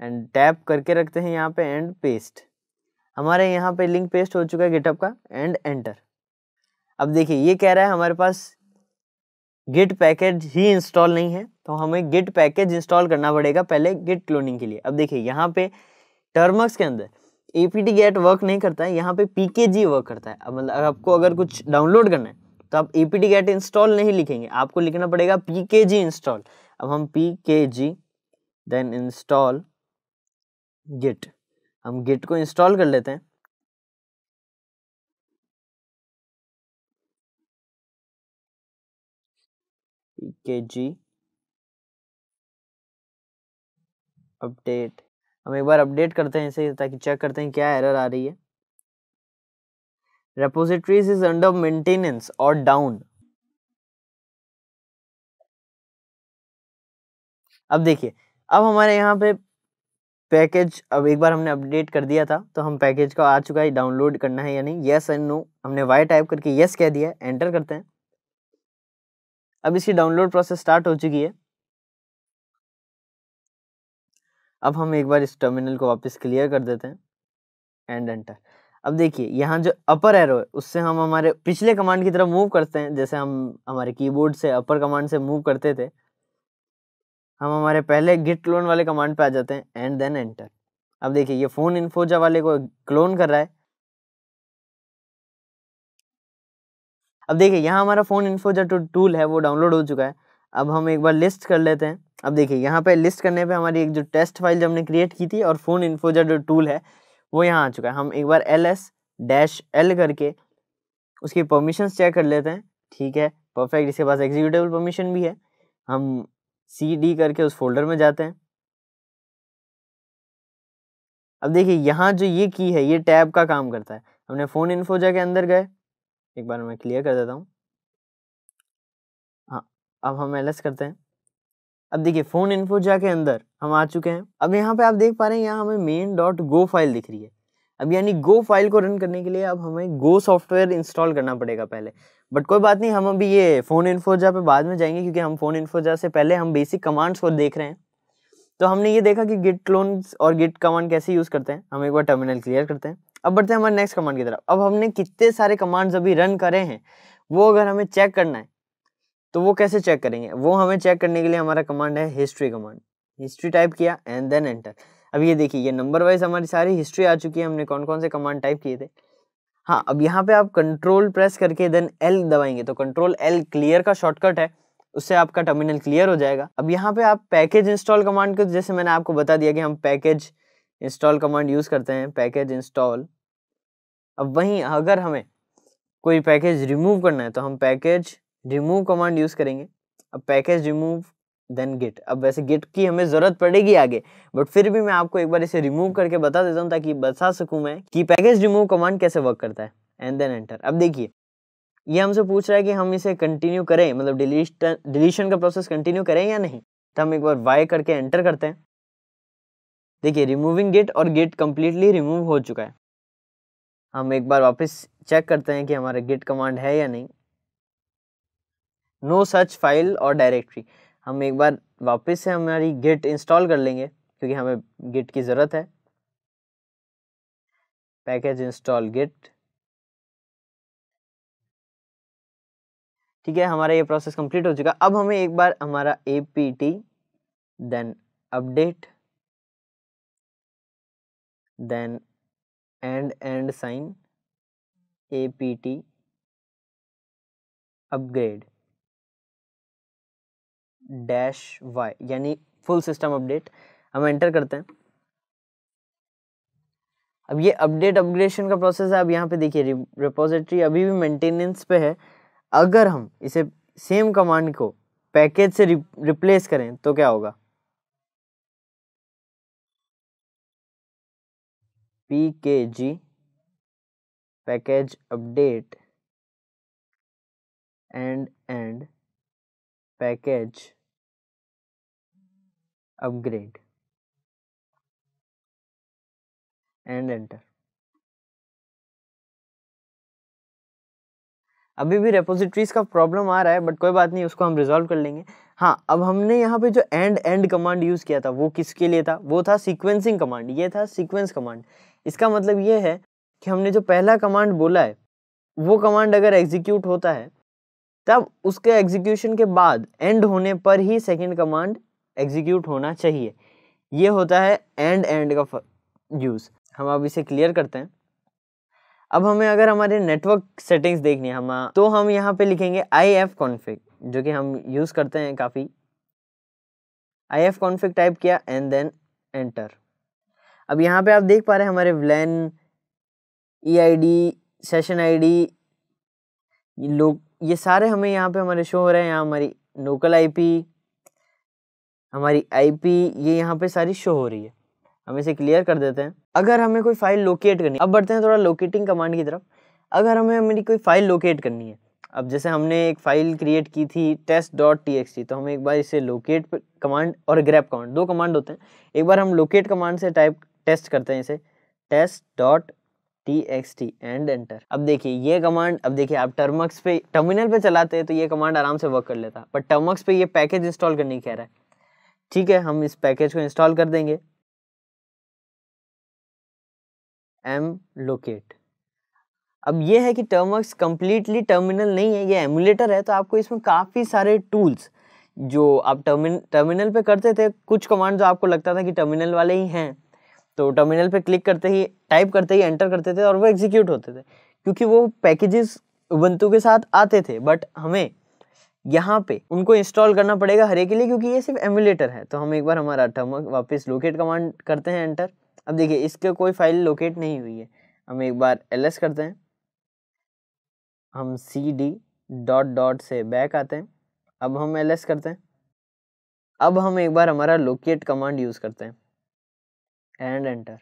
and tap करके रखते हैं यहाँ पे एंड पेस्ट हमारे यहाँ पे लिंक पेस्ट हो चुका है गिटअप का एंड एंटर अब देखिए ये कह रहा है हमारे पास गिट पैकेज ही इंस्टॉल नहीं है तो हमें गिट पैकेज इंस्टॉल करना पड़ेगा पहले गिट क्लोनिंग के लिए अब देखिए यहाँ पे टर्मक्स के अंदर A P T get work नहीं करता है यहाँ पे पी के जी वर्क करता है अब मतलब आपको अगर कुछ डाउनलोड करना है तो आप A P T get install नहीं लिखेंगे आपको लिखना पड़ेगा पी के जी इंस्टॉल अब हम P K G then install git हम गिट को इंस्टॉल कर लेते हैं के e अपडेट हम एक बार अपडेट करते हैं इसे ताकि चेक करते हैं क्या एरर आ रही है रेपोजिटरीज इज अंडर मेंटेनेंस और डाउन अब देखिए अब हमारे यहाँ पे पैकेज अब एक बार हमने अपडेट कर दिया था तो हम पैकेज का आ चुका है डाउनलोड करना है यानी येस एंड नो हमने वाई टाइप करके येस कह दिया एंटर करते हैं अब इसकी डाउनलोड प्रोसेस स्टार्ट हो चुकी है अब हम एक बार इस टर्मिनल को वापस क्लियर कर देते हैं एंड एंटर अब देखिए यहाँ जो अपर एरो है उससे हम हमारे पिछले कमांड की तरफ मूव करते हैं जैसे हम हमारे कीबोर्ड से अपर कमांड से मूव करते थे हम हमारे पहले गिट क्लोन वाले कमांड पे आ जाते हैं एंड देन एंटर अब देखिए ये फ़ोन इन्फोजा वाले को क्लोन कर रहा है अब देखिए यहाँ हमारा फ़ोन इन्फो जो टूल है वो डाउनलोड हो चुका है अब हम एक बार लिस्ट कर लेते हैं अब देखिए यहाँ पे लिस्ट करने पे हमारी एक जो टेस्ट फाइल जो हमने क्रिएट की थी और फ़ोन इन्फो जो टूल है वो यहाँ आ चुका है हम एक बार एल एस डैश एल करके उसकी परमिशन चेक कर लेते हैं ठीक है परफेक्ट इसके पास एग्जीक्यूटिव परमिशन भी है हम सी डी करके उस फोल्डर में जाते हैं अब देखिए यहाँ जो ये की है ये टैब का काम करता है हमने फ़ोन इन्फोजा के अंदर गए एक बार मैं क्लियर कर देता हूँ हाँ अब हम एल करते हैं अब देखिए फ़ोन इन्फो जाके अंदर हम आ चुके हैं अब यहाँ पे आप देख पा रहे हैं यहाँ हमें मेन डॉट गो फाइल दिख रही है अब यानी गो फाइल को रन करने के लिए अब हमें गो सॉफ्टवेयर इंस्टॉल करना पड़ेगा पहले बट कोई बात नहीं हम अभी ये फ़ोन इन्फोजा पे बाद में जाएंगे क्योंकि हम फ़ोन इन्फोजा से पहले हम बेसिक कमांड्स को देख रहे हैं तो हमने ये देखा कि गिट क्लोन्स और गिट कमांड कैसे यूज़ करते हैं हम एक बार टर्मिनल क्लियर करते हैं अब बढ़ते हैं हमारे नेक्स्ट कमांड की तरफ अब हमने कितने सारे कमांड्स अभी रन करे हैं वो अगर हमें चेक करना है तो वो कैसे चेक करेंगे वो हमें चेक करने के लिए हमारा कमांड है हिस्ट्री कमांड हिस्ट्री टाइप किया एंड देन एंटर अब ये देखिए ये नंबर वाइज हमारी सारी हिस्ट्री आ चुकी है हमने कौन कौन से कमांड टाइप किए थे हाँ अब यहाँ पे आप कंट्रोल प्रेस करके देन एल दबाएंगे तो कंट्रोल एल क्लियर का शॉर्टकट है उससे आपका टर्मिनल क्लियर हो जाएगा अब यहाँ पे आप पैकेज इंस्टॉल कमांड को जैसे मैंने आपको बता दिया कि हम पैकेज इंस्टॉल कमांड यूज़ करते हैं पैकेज इंस्टॉल अब वहीं अगर हमें कोई पैकेज रिमूव करना है तो हम पैकेज रिमूव कमांड यूज़ करेंगे अब पैकेज रिमूव देन गिट अब वैसे गिट की हमें ज़रूरत पड़ेगी आगे बट फिर भी मैं आपको एक बार इसे रिमूव करके बता देता हूँ ताकि बता सकूँ मैं कि पैकेज रिमूव कमांड कैसे वर्क करता है एंड देन एंटर अब देखिए ये हमसे पूछ रहा है कि हम इसे कंटिन्यू करें मतलब डिलीशन डिलीशन का प्रोसेस कंटिन्यू करें या नहीं तो हम एक बार वाई करके एंटर करते हैं देखिए रिमूविंग गेट और गेट कम्प्लीटली रिमूव हो चुका है हम एक बार वापस चेक करते हैं कि हमारा गेट कमांड है या नहीं नो सच फाइल और डायरेक्टरी हम एक बार वापस से हमारी गेट इंस्टॉल कर लेंगे क्योंकि हमें गेट की ज़रूरत है पैकेज इंस्टॉल गेट ठीक है हमारा ये प्रोसेस कंप्लीट हो चुका अब हमें एक बार हमारा A P T then update then and and sign apt upgrade dash Y यानी फुल सिस्टम अपडेट हम एंटर करते हैं अब ये अपडेट अपग्रेडेशन का प्रोसेस है अब यहाँ पे देखिए रिपोजिटरी अभी भी मेंटेनेंस पे है अगर हम इसे सेम कमांड को पैकेज से रिप्लेस करें तो क्या होगा pkg package update and and package upgrade and enter अभी भी रेपोजिटरीज का प्रॉब्लम आ रहा है बट कोई बात नहीं उसको हम रिजॉल्व कर लेंगे हाँ अब हमने यहाँ पे जो एंड एंड कमांड यूज़ किया था वो किसके लिए था वो था सीक्वेंसिंग कमांड ये था सीक्वेंस कमांड इसका मतलब ये है कि हमने जो पहला कमांड बोला है वो कमांड अगर एग्जीक्यूट होता है तब उसके एग्जीक्यूशन के बाद एंड होने पर ही सेकेंड कमांड एग्जीक्यूट होना चाहिए ये होता है एंड एंड का यूज़ हम अब इसे क्लियर करते हैं अब हमें अगर हमारे नेटवर्क सेटिंग्स देखनी है हम तो हम यहाँ पे लिखेंगे आई एफ कॉन्फिक जो कि हम यूज़ करते हैं काफ़ी आई एफ कॉन्फिक टाइप किया एंड देन एंटर अब यहाँ पे आप देख पा रहे हैं हमारे WLAN E I D session I D लोग ये सारे हमें यहाँ पे हमारे शो हो रहे हैं यहाँ हमारी लोकल आई पी हमारी आई पी ये यहाँ पे सारी शो हो रही है हम इसे क्लियर कर देते हैं अगर हमें कोई फाइल लोकेट करनी है अब बढ़ते हैं थोड़ा लोकेटिंग कमांड की तरफ अगर हमें हमारी कोई फाइल लोकेट करनी है अब जैसे हमने एक फ़ाइल क्रिएट की थी टेस्ट डॉट टी एक्स तो हम एक बार इसे लोकेट कमांड और ग्रैप कमांड दो कमांड होते हैं एक बार हम लोकेट कमांड से टाइप टेस्ट करते हैं इसे test dot T X T and enter अब देखिए ये कमांड अब देखिए आप टर्मक्स पे टर्मिनल पे चलाते हैं तो ये कमांड आराम से वर्क कर लेता बट टर्मक्स पे ये पैकेज इंस्टॉल करने की कह रहा है ठीक है हम इस पैकेज को इंस्टॉल कर देंगे एम लोकेट अब ये है कि टर्मक्स कम्प्लीटली टर्मिनल नहीं है ये एमुलेटर है तो आपको इसमें काफ़ी सारे टूल्स जो आप टर्मिन टर्मिनल पे करते थे कुछ कमांड जो आपको लगता था कि टर्मिनल वाले ही हैं तो टर्मिनल पे क्लिक करते ही टाइप करते ही एंटर करते थे और वो एग्जीक्यूट होते थे क्योंकि वो पैकेजेस उबंतु के साथ आते थे बट हमें यहाँ पे उनको इंस्टॉल करना पड़ेगा हरे के लिए क्योंकि ये सिर्फ एमुलेटर है तो हम एक बार हमारा टर्म वापस लोकेट कमांड करते हैं एंटर अब देखिए इसके कोई फाइल लोकेट नहीं हुई है हम एक बार एल करते हैं हम सी डी डॉट डॉट से बैक आते हैं अब हम एल करते हैं अब हम एक बार हमारा लोकेट कमांड यूज़ करते हैं एंड एंटर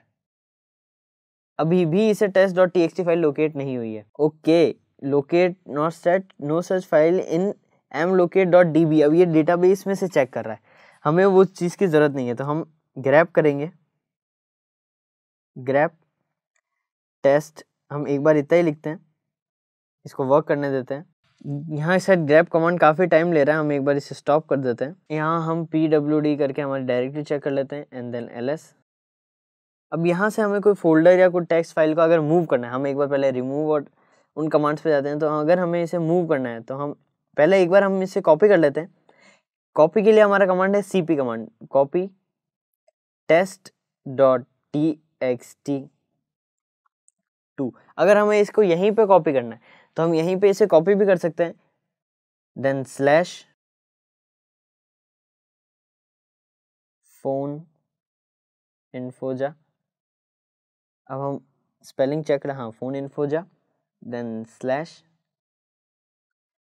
अभी भी इसे test dot T X T file locate नहीं हुई है okay locate not set no such file in M locate dot D B अब ये डेटा बेस में से चेक कर रहा है हमें वो चीज़ की ज़रूरत नहीं है तो हम ग्रैप करेंगे ग्रैप टेस्ट हम एक बार इतना ही लिखते हैं इसको वर्क करने देते हैं यहाँ शायद ग्रैप कमांड काफ़ी टाइम ले रहा है हम एक बार इसे स्टॉप कर देते हैं यहाँ हम पी डब्ल्यू डी करके हमारे डायरेक्टली चेक कर लेते हैं एंड देन एल एस अब यहाँ से हमें कोई फोल्डर या कोई टेक्स्ट फाइल को अगर मूव करना है हम एक बार पहले रिमूव और उन कमांड्स पे जाते हैं तो अगर हमें इसे मूव करना है तो हम पहले एक बार हम इसे कॉपी कर लेते हैं कॉपी के लिए हमारा कमांड है C command copy test dot T X T to अगर हमें इसको यहीं पे कॉपी करना है तो हम यहीं पे इसे कॉपी भी कर सकते हैं देन स्लैश फोन इन्फोजा अब हम स्पेलिंग चेक रहा फ़ोन इन्फो जा देन स्लैश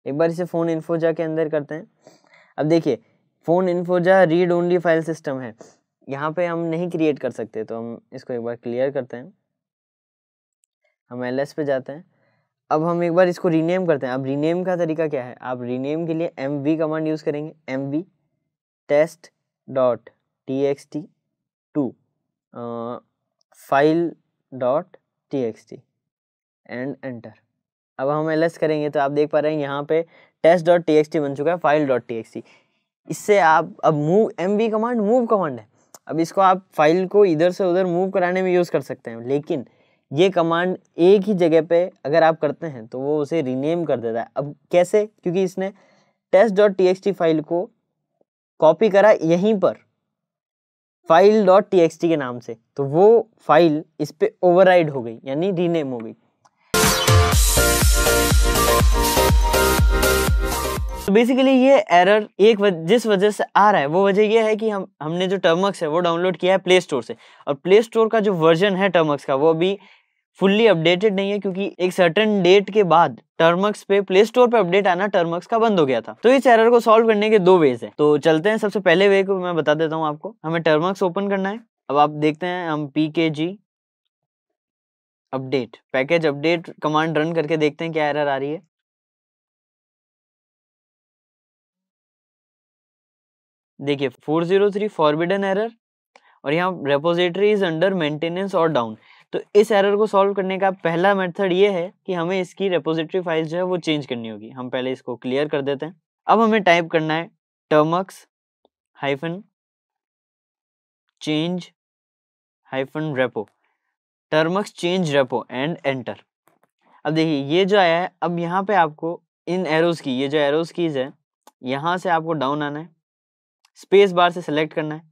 एक बार इसे फ़ोन इन्फो जा के अंदर करते हैं अब देखिए फ़ोन इन्फो जा रीड ओनली फाइल सिस्टम है यहाँ पे हम नहीं क्रिएट कर सकते तो हम इसको एक बार क्लियर करते हैं हम एल पे जाते हैं अब हम एक बार इसको रीनेम करते हैं अब रीनेम का तरीका क्या है आप रीनेम के लिए एम वी कमांड यूज़ करेंगे M V test dot T X T to file dot T X T and enter अब हम एल एस करेंगे तो आप देख पा रहे हैं यहाँ पे test dot T X T बन चुका है file dot T X T इससे आप अब move M V command move command है अब इसको आप फाइल को इधर से उधर मूव कराने में यूज़ कर सकते हैं लेकिन ये कमांड एक ही जगह पे अगर आप करते हैं तो वो उसे रीनेम कर देता है अब कैसे क्योंकि इसने test dot T X T file को कॉपी करा यहीं पर फाइल डॉट टी के नाम से तो वो फाइल इस पर ओवरराइड हो गई यानी रीनेम हो गई तो बेसिकली ये एरर एक वज, जिस वजह से आ रहा है वो वजह ये है कि हम हमने जो टर्मक्स है वो डाउनलोड किया है प्ले स्टोर से और प्ले स्टोर का जो वर्जन है टर्मक्स का वो अभी फुल्ली अपडेटेड नहीं है क्योंकि एक सर्टन डेट के बाद टर्मक्स पे प्ले स्टोर पे अपडेट आना टर्मक्स का बंद हो गया था तो इस एरर को सॉल्व करने के दो वेज है तो चलते हैं सबसे पहले वे को मैं बता देता हूँ आपको हमें टर्मक्स ओपन करना है अब आप देखते हैं हम P K G update package update command run करके देखते हैं क्या एरर आ रही है देखिए 403 फॉरबिडन एरर और यहाँ रेपोजिटरी इज अंडर मेंटेनेंस और डाउन तो इस एरर को सॉल्व करने का पहला मेथड ये है कि हमें इसकी रेपोजिटरी फाइल जो है वो चेंज करनी होगी हम पहले इसको क्लियर कर देते हैं अब हमें टाइप करना है Termux hyphen change hyphen repo Termux change repo and enter अब देखिए ये जो आया है अब यहाँ पे आपको इन एरोज की ये जो एरोज कीज है यहाँ से आपको डाउन आना है स्पेस बार से सेलेक्ट करना है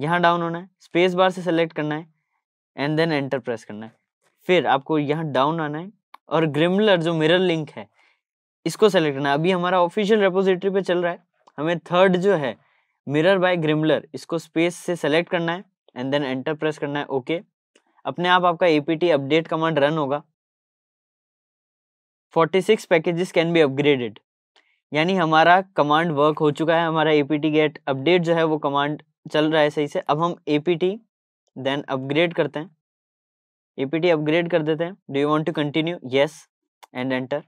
यहाँ डाउन होना है स्पेस बार से सेलेक्ट करना है एंड देन एंटर प्रेस करना है फिर आपको यहाँ डाउन आना है और ग्रिमलर जो मिरर लिंक है इसको सेलेक्ट करना है अभी हमारा ऑफिशियल रेपोजिटरी पे चल रहा है हमें थर्ड जो है मिरर बाय ग्रिमलर इसको स्पेस से सेलेक्ट करना है एंड देन एंटर प्रेस करना है ओके okay. अपने आप आपका एपीटी अपडेट कमांड रन होगा 46 पैकेजेस कैन बी अपग्रेडेड यानी हमारा कमांड वर्क हो चुका है हमारा एपीटी गेट अपडेट जो है वो कमांड चल रहा है सही से अब हम एपीटी देन अपग्रेड करते हैं ईपीटी अपग्रेड कर देते हैं do you want to continue yes and enter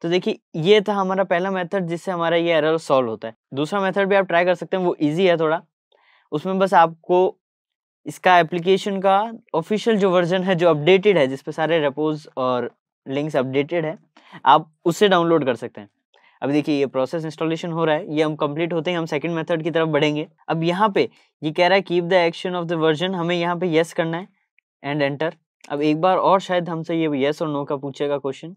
तो देखिए ये था हमारा पहला मेथड जिससे हमारा ये एरर सॉल्व होता है दूसरा मेथड भी आप ट्राई कर सकते हैं वो इजी है थोड़ा उसमें बस आपको इसका एप्लीकेशन का ऑफिशियल जो वर्जन है जो अपडेटेड है जिसपे सारे रेपोज और लिंक्स अपडेटेड है आप उससे डाउनलोड कर सकते हैं अब देखिए ये प्रोसेस इंस्टॉलेशन हो रहा है ये हम कंप्लीट होते हैं हम सेकंड मेथड की तरफ बढ़ेंगे अब यहाँ पे ये कह रहा है keep the action of the version हमें यहाँ पे येस करना है एंड एंटर अब एक बार और शायद हमसे ये येस और नो का पूछेगा क्वेश्चन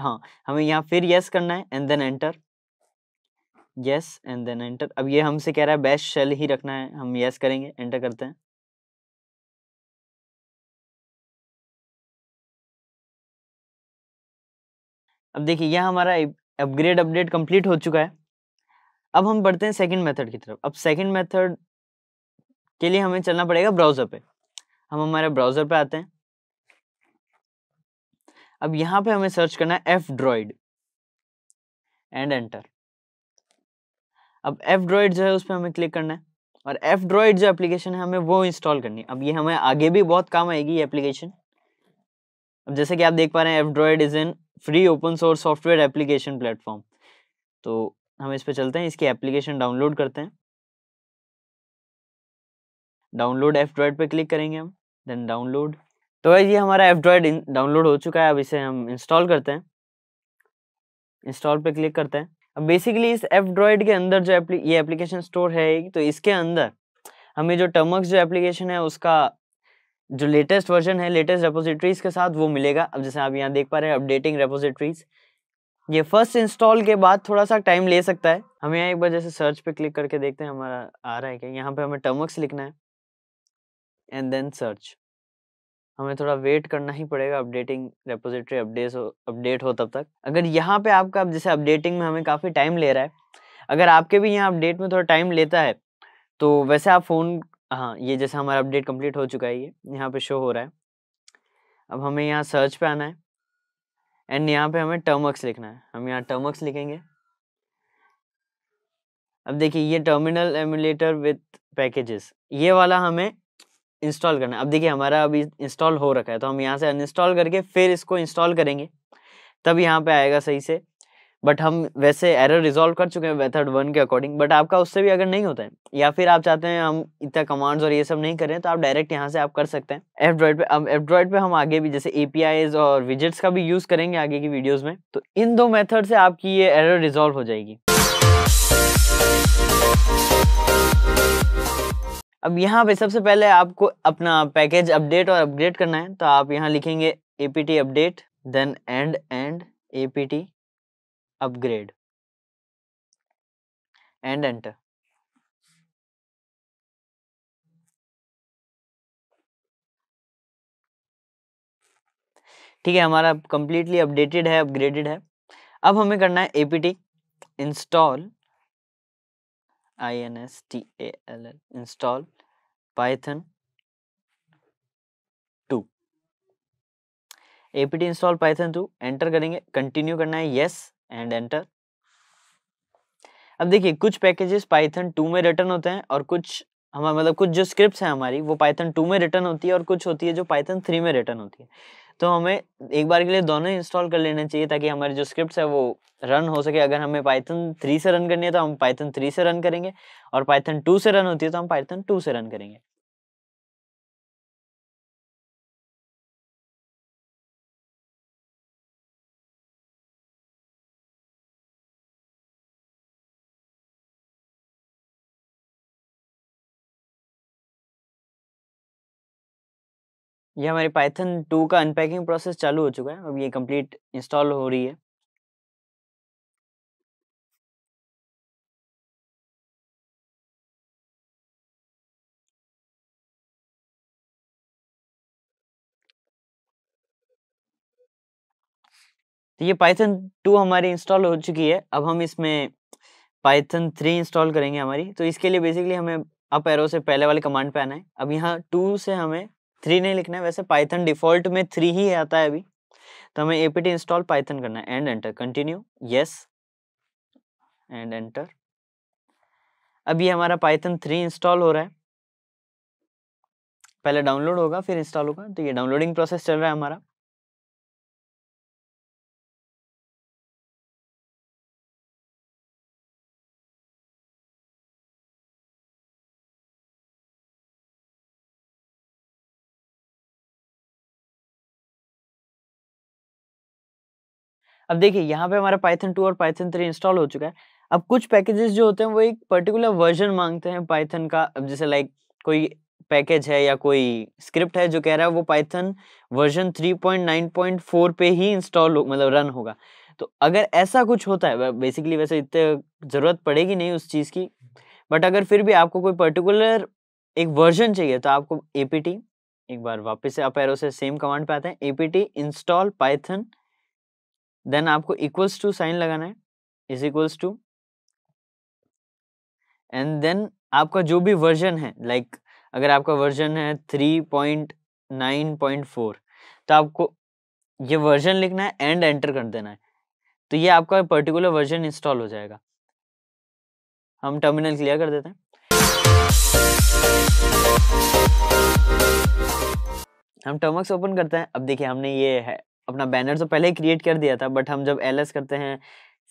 हाँ हमें यहाँ फिर येस करना है and then enter yes and then enter अब ये हमसे कह रहा है बेस्ट शेल ही रखना है हम येस करेंगे एंटर करते हैं अब देखिए यह हमारा अपग्रेड अपडेट कंप्लीट हो चुका है अब हम बढ़ते हैं सेकंड मेथड की तरफ अब सेकंड मेथड के लिए हमें चलना पड़ेगा ब्राउज़र पे हम हमारे ब्राउज़र पे आते हैं अब यहाँ पे हमें सर्च करना है एफ ड्रॉइड एंड एंटर अब एफ ड्रॉइड जो है उस पर हमें क्लिक करना है और एफ ड्रॉइड जो एप्लीकेशन है हमें वो इंस्टॉल करनी है अब ये हमें आगे भी बहुत काम आएगी ये एप्लीकेशन अब जैसे कि आप देख पा रहे हैं F Droid is an free open source software application platform तो हम इस पे चलते हैं इसकी एप्लीकेशन डाउनलोड करते हैं डाउनलोड एफ ड्रॉइड पर क्लिक करेंगे हम देन डाउनलोड तो ये हमारा एफ ड्रॉइड डाउनलोड हो चुका है अब इसे हम इंस्टॉल करते हैं इंस्टॉल पे क्लिक करते हैं अब बेसिकली इस एफ ड्रॉइड के अंदर जो ये एप्लीकेशन स्टोर है तो इसके अंदर हमें जो टर्मक्स जो एप्लीकेशन है उसका जो लेटेस्ट वर्जन है लेटेस्ट रेपोजिटरीज के साथ वो मिलेगा अब जैसे आप यहाँ देख पा रहे हैं अपडेटिंग रेपोजिटरीज ये फर्स्ट इंस्टॉल के बाद थोड़ा सा टाइम ले सकता है हम यहाँ एक बार जैसे सर्च पे क्लिक करके देखते हैं हमारा आ रहा है क्या यहाँ पे हमें टर्मक्स लिखना है एंड देन सर्च हमें थोड़ा वेट करना ही पड़ेगा अपडेटिंग रेपोजिटरी अपडेट हो अपडेट हो तब तक अगर यहाँ पे आपका जैसे अपडेटिंग में हमें काफ़ी टाइम ले रहा है अगर आपके भी यहाँ अपडेट में थोड़ा टाइम लेता है तो वैसे आप फ़ोन हाँ ये जैसा हमारा अपडेट कंप्लीट हो चुका है ये यहाँ पे शो हो रहा है अब हमें यहाँ सर्च पे आना है एंड यहाँ पे हमें टर्मक्स लिखना है हम यहाँ टर्मक्स लिखेंगे अब देखिए ये टर्मिनल एमुलेटर विथ पैकेजेस ये वाला हमें इंस्टॉल करना है अब देखिए हमारा अभी इंस्टॉल हो रखा है तो हम यहाँ से अनइंस्टॉल करके फिर इसको इंस्टॉल करेंगे तब यहाँ पे आएगा सही से बट हम वैसे एरर रिजोल्व कर चुके हैं मेथड वन के अकॉर्डिंग बट आपका उससे भी अगर नहीं होता है या फिर आप चाहते हैं हम इतना कमांड्स और ये सब नहीं करें तो आप डायरेक्ट यहाँ से आप कर सकते हैं एफड्रॉइड पे अब एफड्रॉइड पे हम आगे भी जैसे ए और विजिट्स का भी यूज़ करेंगे आगे की वीडियोज़ में तो इन दो मेथड से आपकी ये एरर रिजोल्व हो जाएगी अब यहाँ पे सबसे पहले आपको अपना पैकेज अपडेट और अपग्रेड करना है तो आप यहाँ लिखेंगे A P T update then and and A P T upgrade and enter ठीक है हमारा कंप्लीटली अपडेटेड है अपग्रेडेड है अब हमें करना है APT install I N S T L L install Python two APT install Python two enter करेंगे कंटिन्यू करना है यस एंड एंटर अब देखिए कुछ पैकेजेस पाइथन टू में रिटर्न होते हैं और कुछ हमारा मतलब कुछ जो स्क्रिप्ट है हमारी वो पाइथन टू में रिटर्न होती है और कुछ होती है जो पाइथन थ्री में रिटर्न होती है तो हमें एक बार के लिए दोनों इंस्टॉल कर लेना चाहिए ताकि हमारे जो स्क्रिप्ट है वो रन हो सके अगर हमें पाइथन थ्री से रन करनी है तो हम पाइथन थ्री से रन करेंगे और पाइथन टू से रन होती है तो हम पाइथन टू से रन करेंगे ये हमारी पाइथन टू का अनपैकिंग प्रोसेस चालू हो चुका है अब ये कंप्लीट इंस्टॉल हो रही है तो ये पाइथन टू हमारी इंस्टॉल हो चुकी है अब हम इसमें पाइथन थ्री इंस्टॉल करेंगे हमारी तो इसके लिए बेसिकली हमें अप एरो से पहले वाले कमांड पे आना है अब यहाँ टू से हमें थ्री नहीं लिखना है वैसे पाइथन डिफॉल्ट में थ्री ही आता है अभी तो हमें एपीटी इंस्टॉल पाइथन करना है and enter continue yes and enter अभी हमारा पाइथन थ्री इंस्टॉल हो रहा है पहले डाउनलोड होगा फिर इंस्टॉल होगा तो ये डाउनलोडिंग प्रोसेस चल रहा है हमारा अब देखिए यहाँ पे हमारा पाइथन टू और पाइथन थ्री इंस्टॉल हो चुका है अब कुछ पैकेजेस जो होते हैं वो एक पर्टिकुलर वर्जन मांगते हैं पाइथन का अब जैसे लाइक कोई पैकेज है या कोई स्क्रिप्ट है जो कह रहा है वो पाइथन वर्जन 3.9.4 पे ही इंस्टॉल मतलब रन होगा तो अगर ऐसा कुछ होता है बेसिकली वैसे इतने ज़रूरत पड़ेगी नहीं उस चीज़ की बट अगर फिर भी आपको कोई पर्टिकुलर एक वर्जन चाहिए तो आपको ए एक बार वापस से आप एरो से सेम कमांड पे आते हैं ए इंस्टॉल पाइथन देन आपको इक्वल्स टू साइन लगाना है is equals to and then आपका जो भी वर्जन है लाइक like, अगर आपका वर्जन है three point nine point four तो आपको ये वर्जन लिखना है एंड एंटर कर देना है तो ये आपका पर्टिकुलर वर्जन इंस्टॉल हो जाएगा हम टर्मिनल क्लियर कर देते हैं हम टर्मक्स ओपन करते हैं अब देखिए हमने ये है अपना बैनर तो पहले ही क्रिएट कर दिया था बट हम जब एल करते हैं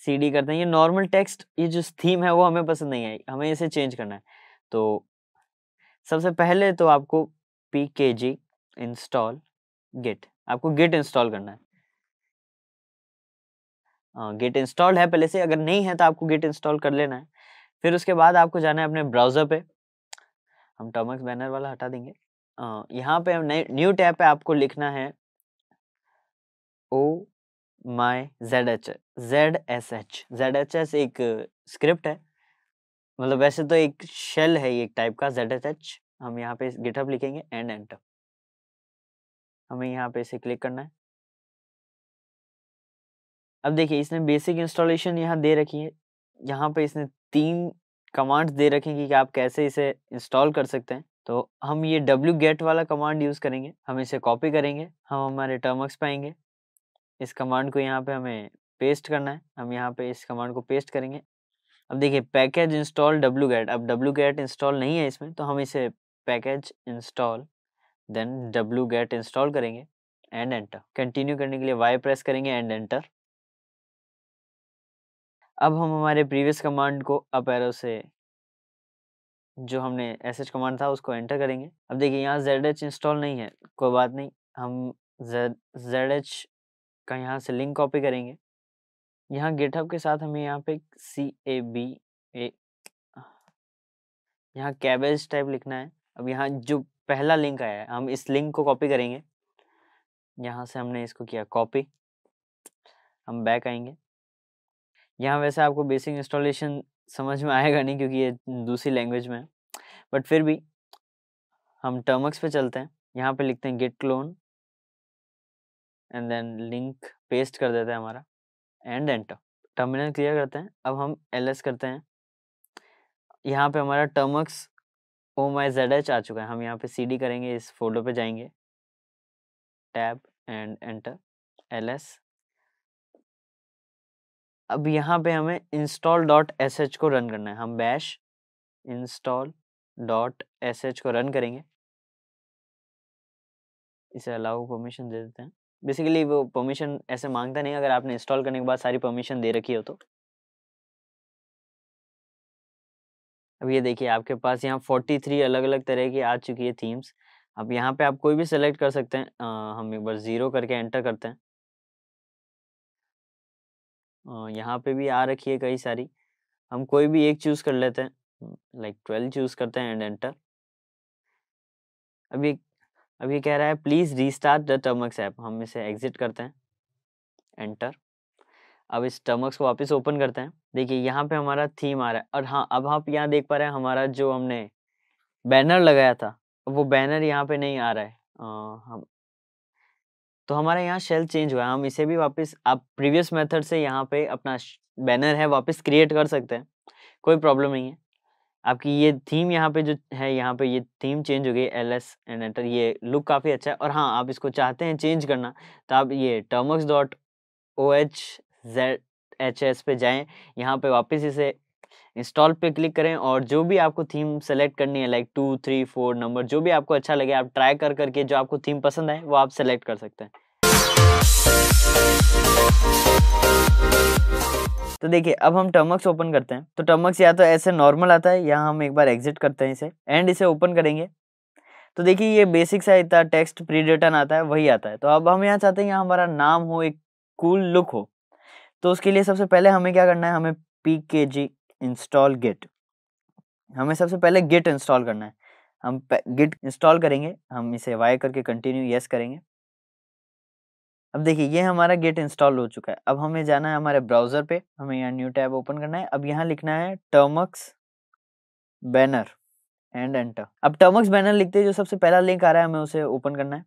सी करते हैं ये नॉर्मल टेक्स्ट ये जो थीम है वो हमें पसंद नहीं आई हमें इसे चेंज करना है तो सबसे पहले तो आपको P K G install git आपको गिट इंस्टॉल करना है गिट हाँ, इंस्टॉल है पहले से अगर नहीं है तो आपको गिट इंस्टॉल कर लेना है फिर उसके बाद आपको जाना है अपने ब्राउज़र पे हम टॉमक्स बैनर वाला हटा देंगे हाँ, यहाँ पे नए न्यू टैब पे आपको लिखना है oh my Z H Z S H Z H S एक स्क्रिप्ट है मतलब वैसे तो एक शेल है एक टाइप का जेड एच एच हम यहाँ पे गिटअप लिखेंगे एंड एंटर हमें यहाँ पे इसे क्लिक करना है अब देखिए इसने बेसिक इंस्टॉलेशन यहाँ दे रखी है यहाँ पे इसने तीन कमांड्स दे रखे हैं कि आप कैसे इसे इंस्टॉल कर सकते हैं तो हम ये डब्ल्यू गेट वाला कमांड यूज़ करेंगे हम इसे कॉपी करेंगे हम हमारे टर्मक्स पाएंगे इस कमांड को यहाँ पे हमें पेस्ट करना है हम यहाँ पे इस कमांड को पेस्ट करेंगे अब देखिए पैकेज इंस्टॉल डब्ल्यू गैट अब डब्लू गैट इंस्टॉल नहीं है इसमें तो हम इसे package install then W get install करेंगे एंड एंटर कंटिन्यू करने के लिए वाई प्रेस करेंगे एंड एंटर अब हम हमारे प्रीवियस कमांड को अप एरो से जो हमने एस कमांड था उसको एंटर करेंगे अब देखिए यहाँ जेड इंस्टॉल नहीं है कोई बात नहीं हम जेड का यहाँ से लिंक कॉपी करेंगे यहाँ गेटअप के साथ हमें यहाँ पे सी ए बी ए यहाँ कैबेज टाइप लिखना है अब यहाँ जो पहला लिंक आया है हम इस लिंक को कॉपी करेंगे यहाँ से हमने इसको किया कॉपी हम बैक आएंगे यहाँ वैसे आपको बेसिक इंस्टॉलेशन समझ में आएगा नहीं क्योंकि ये दूसरी लैंग्वेज में है बट फिर भी हम टर्मक्स पे चलते हैं यहाँ पे लिखते हैं git clone and then link paste कर देते हैं हमारा एंड एंटर टर्मिनल क्लियर करते हैं अब हम एल करते हैं यहाँ पे हमारा Termux oh my Z H आ चुका है हम यहाँ पे सी डी करेंगे इस फोटो पे जाएंगे tab and enter L S अब यहाँ पे हमें इंस्टॉल डॉट एस एच को रन करना है हम bash install dot S H को रन करेंगे इसे अलाउ परमिशन दे देते हैं बेसिकली वो परमिशन ऐसे मांगता नहीं अगर आपने इंस्टॉल करने के बाद सारी परमिशन दे रखी हो तो अब ये देखिए आपके पास यहाँ 43 अलग अलग तरह की आ चुकी है थीम्स अब यहाँ पे आप कोई भी सेलेक्ट कर सकते हैं आ, हम एक बार ज़ीरो करके एंटर करते हैं आ, यहाँ पे भी आ रखी है कई सारी हम कोई भी एक चूज़ कर लेते हैं लाइक ट्वेल्व चूज़ करते हैं एंड एंटर अभी अब ये कह रहा है please restart the Termux app हम इसे एग्जिट करते हैं एंटर अब इस टर्मक्स को वापस ओपन करते हैं देखिए यहाँ पे हमारा थीम आ रहा है और हाँ अब आप यहाँ देख पा रहे हैं हमारा जो हमने बैनर लगाया था वो बैनर यहाँ पे नहीं आ रहा है आ, हम तो हमारा यहाँ शेल चेंज हुआ है हम इसे भी वापस आप प्रीवियस मेथड से यहाँ पे अपना बैनर है वापस क्रिएट कर सकते हैं कोई प्रॉब्लम नहीं है आपकी ये थीम यहाँ पे जो है यहाँ पे ये थीम चेंज हो गई एल एस एंड एंटर ये लुक काफ़ी अच्छा है और हाँ आप इसको चाहते हैं चेंज करना तो आप ये Termux dot O H Z H S पे जाएँ यहाँ पे वापस इसे इंस्टॉल पे क्लिक करें और जो भी आपको थीम सेलेक्ट करनी है like two three four number जो भी आपको अच्छा लगे आप ट्राई कर करके जो आपको थीम पसंद आए वो आप सेलेक्ट कर सकते हैं तो देखिए अब हम टर्मक्स ओपन करते हैं तो टर्मक्स या तो ऐसे नॉर्मल आता है या हम एक बार एग्जिट करते हैं इसे एंड इसे ओपन करेंगे तो देखिए ये बेसिक सा इतना टेक्स्ट प्री रिटर्न आता है वही आता है तो अब हम यहाँ चाहते हैं यहाँ हमारा नाम हो एक कूल लुक हो तो उसके लिए सबसे पहले हमें क्या करना है हमें P K G install Git हमें सबसे पहले गिट इंस्टॉल करना है हम गिट इंस्टॉल करेंगे हम इसे वाई करके कंटिन्यू येस करेंगे अब देखिए ये हमारा गेट इंस्टॉल हो चुका है अब हमें जाना है हमारे ब्राउजर पे हमें यहाँ न्यू टैब ओपन करना है अब यहाँ लिखना है टर्मक्स बैनर एंड एंटर अब टर्मक्स बैनर लिखते हैं जो सबसे पहला लिंक आ रहा है हमें उसे ओपन करना है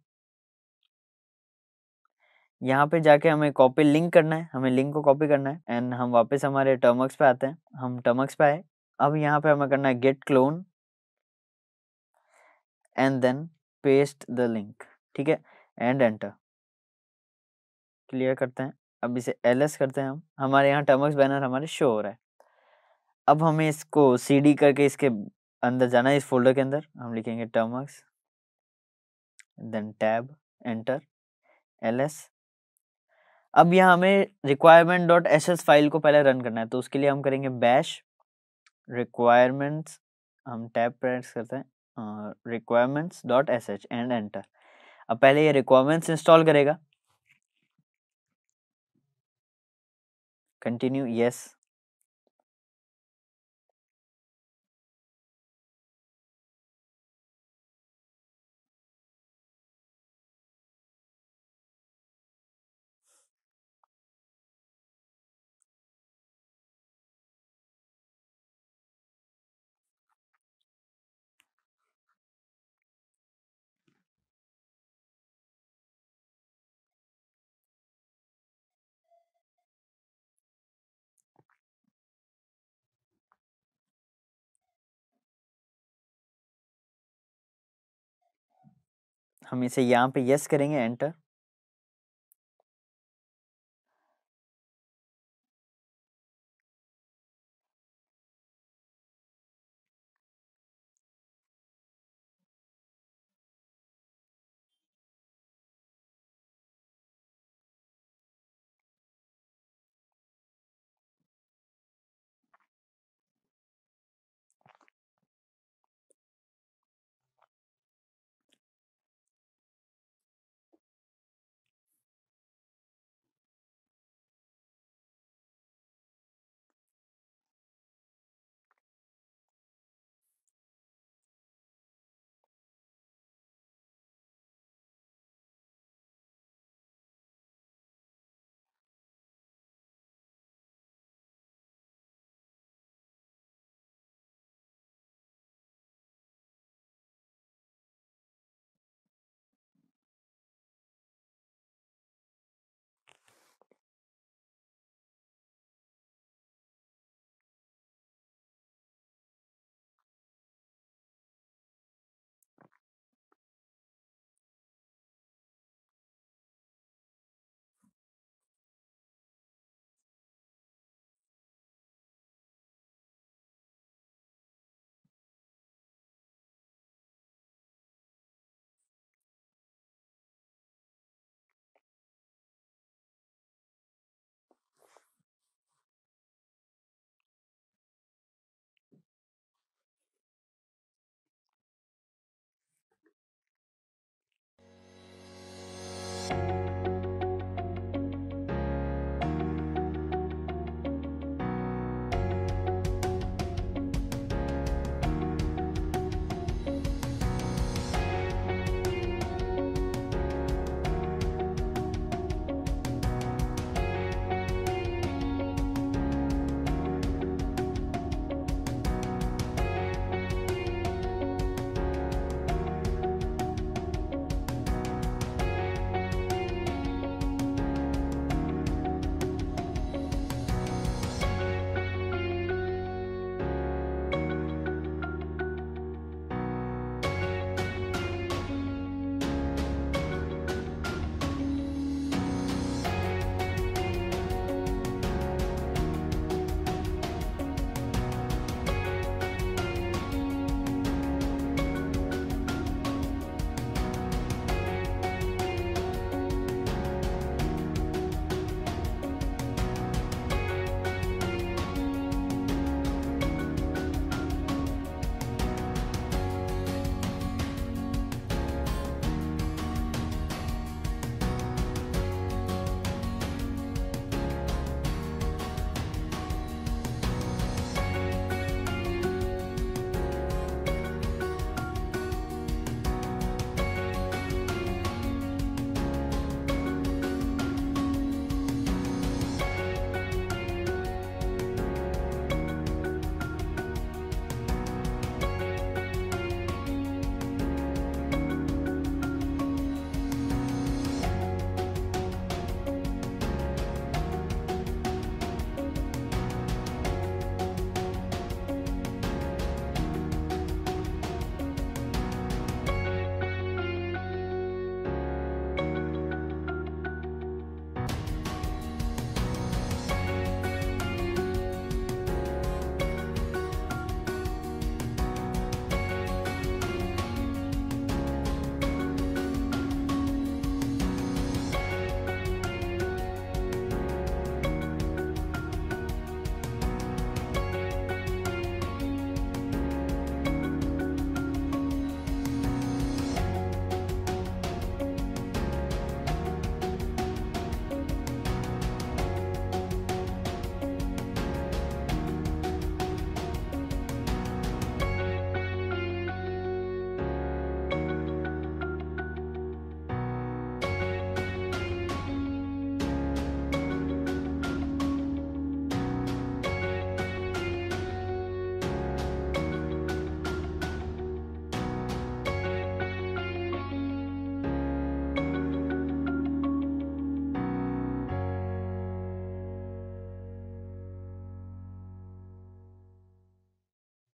यहाँ पे जाके हमें कॉपी लिंक करना है हमें लिंक को कॉपी करना है एंड हम वापस हमारे टर्मक्स पे आते हैं हम टर्मक्स पे आए अब यहाँ पे हमें करना है git clone and then paste the link ठीक है एंड एंटर क्लियर करते हैं अब इसे एल करते हैं हम हमारे यहाँ टर्मक्स बैनर हमारे शो हो रहा है अब हमें इसको सी करके इसके अंदर जाना है इस फोल्डर के अंदर हम लिखेंगे Termux then tab enter L S अब यहाँ हमें requirement dot S S file को पहले रन करना है तो उसके लिए हम करेंगे बैश रिक्वायरमेंट्स हम टैब प्रेस करते हैं requirements dot S H and enter अब पहले ये रिक्वायरमेंट्स इंस्टॉल करेगा continue yes हम इसे यहाँ पे यस करेंगे एंटर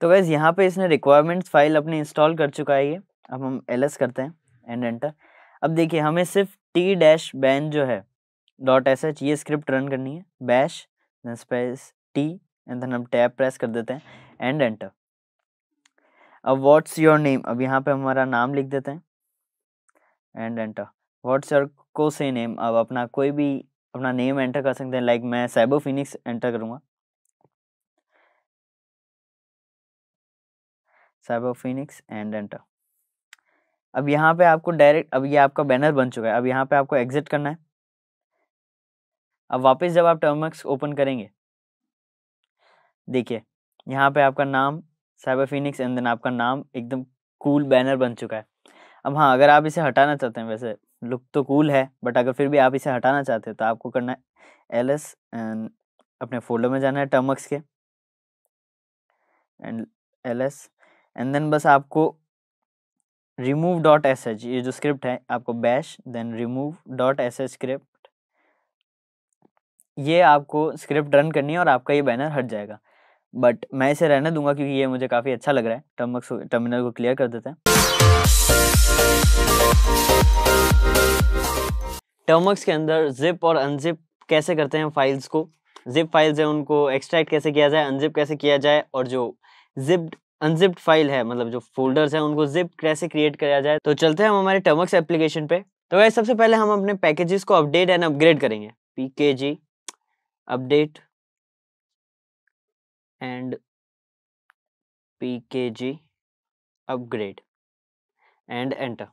तो वैसे यहाँ पे इसने रिक्वायरमेंट्स फाइल अपनी इंस्टॉल कर चुका है ये अब हम एल करते हैं एंड एंटर अब देखिए हमें सिर्फ टी डैश बैन जो है डॉट एस एच ये स्क्रिप्ट रन करनी है bash space T and then हम टैब प्रेस कर देते हैं एंड एंटर अब व्हाट्स योर नेम अब यहाँ पे हमारा नाम लिख देते हैं एंड एंटर व्हाट्स योर को से नेम अब अपना कोई भी अपना नेम एंटर कर सकते हैं लाइक like मैं साइबो फिनिक्स एंटर करूँगा साइबर फिनिक्स एंड एंटर अब यहाँ पे आपको डायरेक्ट अब ये आपका बैनर बन चुका है अब यहाँ पे आपको एग्जिट करना है अब वापस जब आप टर्मक्स ओपन करेंगे देखिए यहाँ पे आपका नाम साइबर फिनिक्स एंड देन आपका नाम एकदम कूल बैनर बन चुका है अब हाँ अगर आप इसे हटाना चाहते हैं वैसे लुक तो कूल है बट अगर फिर भी आप इसे हटाना चाहते हैं तो आपको करना है एल एस एंड अपने फोल्डर में जाना है टर्मक्स के and L S and then बस आपको रिमूव डॉट एस एच ये जो स्क्रिप्ट है आपको bash then remove dot S H script ये आपको स्क्रिप्ट रन करनी है और आपका ये बैनर हट जाएगा बट मैं इसे रहने दूंगा क्योंकि ये मुझे काफ़ी अच्छा लग रहा है टर्मक्स टर्मिनल को क्लियर कर देते हैं टर्मक्स के अंदर जिप और अनजिप कैसे करते हैं फाइल्स को जिप फाइल्स हैं उनको एक्सट्रैक्ट कैसे किया जाए अनजिप कैसे किया जाए और जो जिप्ड अनजिप्ड फाइल है मतलब जो फोल्डर्स हैं उनको जिप कैसे क्रिएट किया जाए तो चलते हैं हम हमारे टर्मक्स एप्लीकेशन पे तो वैसे सबसे पहले हम अपने पैकेजेस को अपडेट एंड अपग्रेड करेंगे P K G update and P K ji upgrade and enter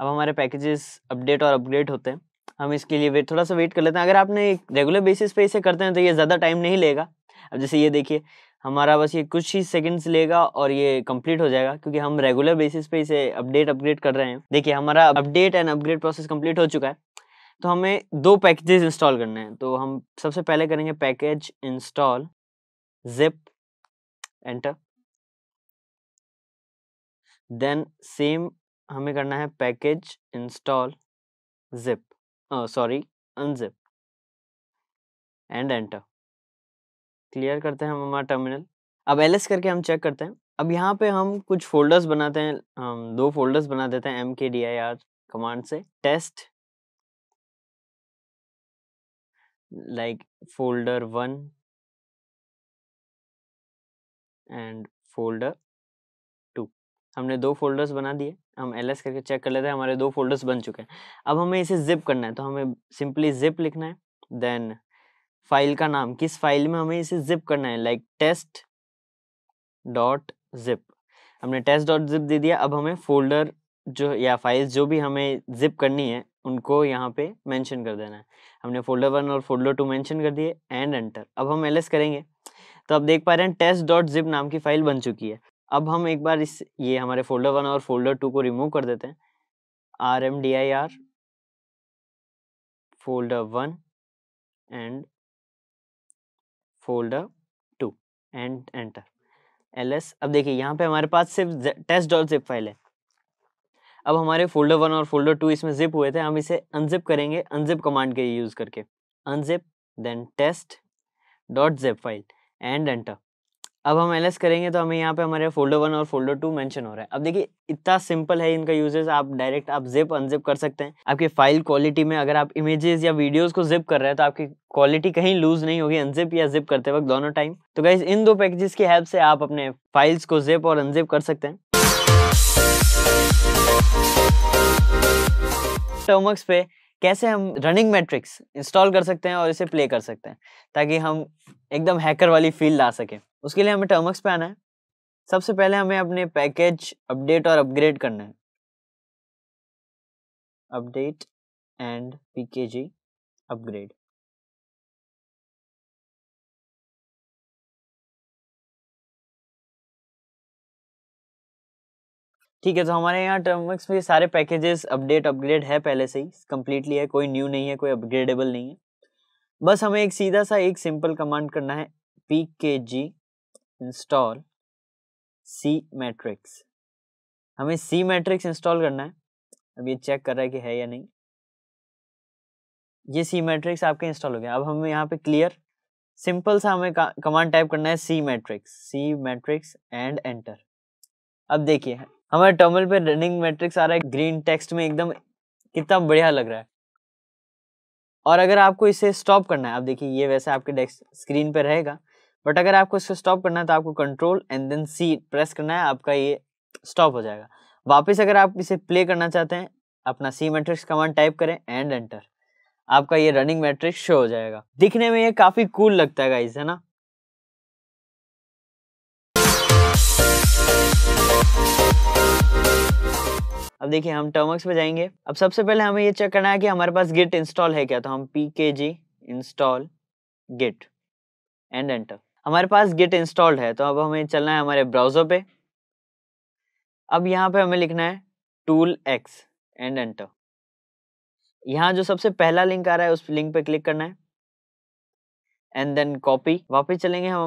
अब हमारे पैकेजेस अपडेट और अपग्रेड होते हैं हम इसके लिए वेट थोड़ा सा वेट कर लेते हैं अगर आपने रेगुलर बेसिस पे इसे करते हैं तो ये ज़्यादा टाइम नहीं लेगा अब जैसे ये देखिए हमारा बस ये कुछ ही सेकंड्स लेगा और ये कंप्लीट हो जाएगा क्योंकि हम रेगुलर बेसिस पे इसे अपडेट अपग्रेड कर रहे हैं देखिए हमारा update and upgrade process complete हो चुका है तो हमें दो पैकेजेस इंस्टॉल करने हैं तो हम सबसे पहले करेंगे package install zip enter then same हमें करना है package install zip sorry unzip and enter clear करते हैं हम हमारा टर्मिनल अब एल करके हम चेक करते हैं अब यहाँ पे हम कुछ फोल्डर्स बनाते हैं हम दो फोल्डर्स बना देते हैं M K D I R command से test like folder one and folder two हमने दो फोल्डर्स बना दिए हम एल एस करके चेक कर लेते हैं हमारे दो फोल्डर्स बन चुके हैं अब हमें इसे जिप करना है तो हमें सिंपली जिप लिखना है देन फाइल का नाम किस फाइल में हमें इसे जिप करना है लाइक टेस्ट डॉट जिप हमने टेस्ट डॉट जिप दे दिया अब हमें फोल्डर जो या फाइल्स जो भी हमें जिप करनी है उनको यहाँ पे मेंशन कर देना है हमने फोल्डर वन और फोल्डर टू मेंशन कर दिए एंड एंटर अब हम एल करेंगे तो आप देख पा रहे हैं टेस्ट डॉट जिप नाम की फाइल बन चुकी है अब हम एक बार इस ये हमारे फोल्डर वन और फोल्डर टू को रिमूव कर देते हैं R M D I R folder one and folder two and enter L अब देखिए यहाँ पे हमारे पास सिर्फ टेस्ट डॉट जिप फाइल है अब हमारे फोल्डर वन और फोल्डर टू इसमें जिप हुए थे हम इसे अनजिप करेंगे अनजिप कमांड के यूज़ करके unzip then test dot zip file and enter अब हम एल करेंगे तो हमें यहाँ पे हमारे फोल्डर वन और फोल्डर टू मेंशन हो रहा है अब देखिए इतना सिंपल है इनका यूजेस आप डायरेक्ट आप जिप अनजिप कर सकते हैं आपकी फाइल क्वालिटी में अगर आप इमेजेस या वीडियोस को जिप कर रहे हैं तो आपकी क्वालिटी कहीं लूज नहीं होगी अनजिप या जिप करते वक्त दोनों टाइम तो गाइज इन दो पैकेजेस की हेल्प से आप अपने फाइल्स को जिप और अनजिप कर सकते हैं टर्मक्स पे कैसे हम रनिंग मैट्रिक्स इंस्टॉल कर सकते हैं और इसे प्ले कर सकते हैं ताकि हम एकदम हैकर वाली फील ला सकें उसके लिए हमें टर्मक्स पे आना है सबसे पहले हमें अपने पैकेज अपडेट और अपग्रेड करना है अपडेट एंड पीकेजी अपग्रेड ठीक है तो हमारे यहाँ टर्मक्स में सारे पैकेजेस अपडेट अपग्रेड है पहले से ही कम्प्लीटली है कोई न्यू नहीं है कोई अपग्रेडेबल नहीं है बस हमें एक सीधा सा एक सिंपल कमांड करना है पी के जी इंस्टॉल सी मैट्रिक्स हमें सी मैट्रिक्स इंस्टॉल करना है अब ये चेक कर रहा है कि है या नहीं ये सी मैट्रिक्स आपके इंस्टॉल हो गया अब हमें यहाँ पे क्लियर सिंपल सा हमें कमांड टाइप करना है C matrix C matrix and enter अब देखिए हमारे टर्मिनल पे रनिंग मैट्रिक्स आ रहा है ग्रीन टेक्स्ट में एकदम कितना बढ़िया लग रहा है और अगर आपको इसे स्टॉप करना है आप देखिए ये वैसे आपके डेस्क स्क्रीन पर रहेगा बट अगर आपको इसको स्टॉप करना है तो आपको control and then C press करना है आपका ये स्टॉप हो जाएगा वापस अगर आप इसे प्ले करना चाहते हैं अपना सी मैट्रिक्स कमांड टाइप करें एंड एंटर आपका ये रनिंग मैट्रिक्स शो हो जाएगा दिखने में ये काफी कूल लगता है गाइस है ना अब देखिए हम टर्मक्स पे जाएंगे अब सबसे पहले हमें ये चेक करना है कि हमारे पास गिट इंस्टॉल है क्या तो हम P K G install git and enter हमारे पास गिट इंस्टॉल्ड है तो अब हमें चलना है हमारे ब्राउज़र पे अब यहाँ पे हमें लिखना है टूल एक्स एंड एंटर यहाँ जो सबसे पहला लिंक आ रहा है उस लिंक पे क्लिक करना है एंड देन कॉपी वापस चलेंगे हम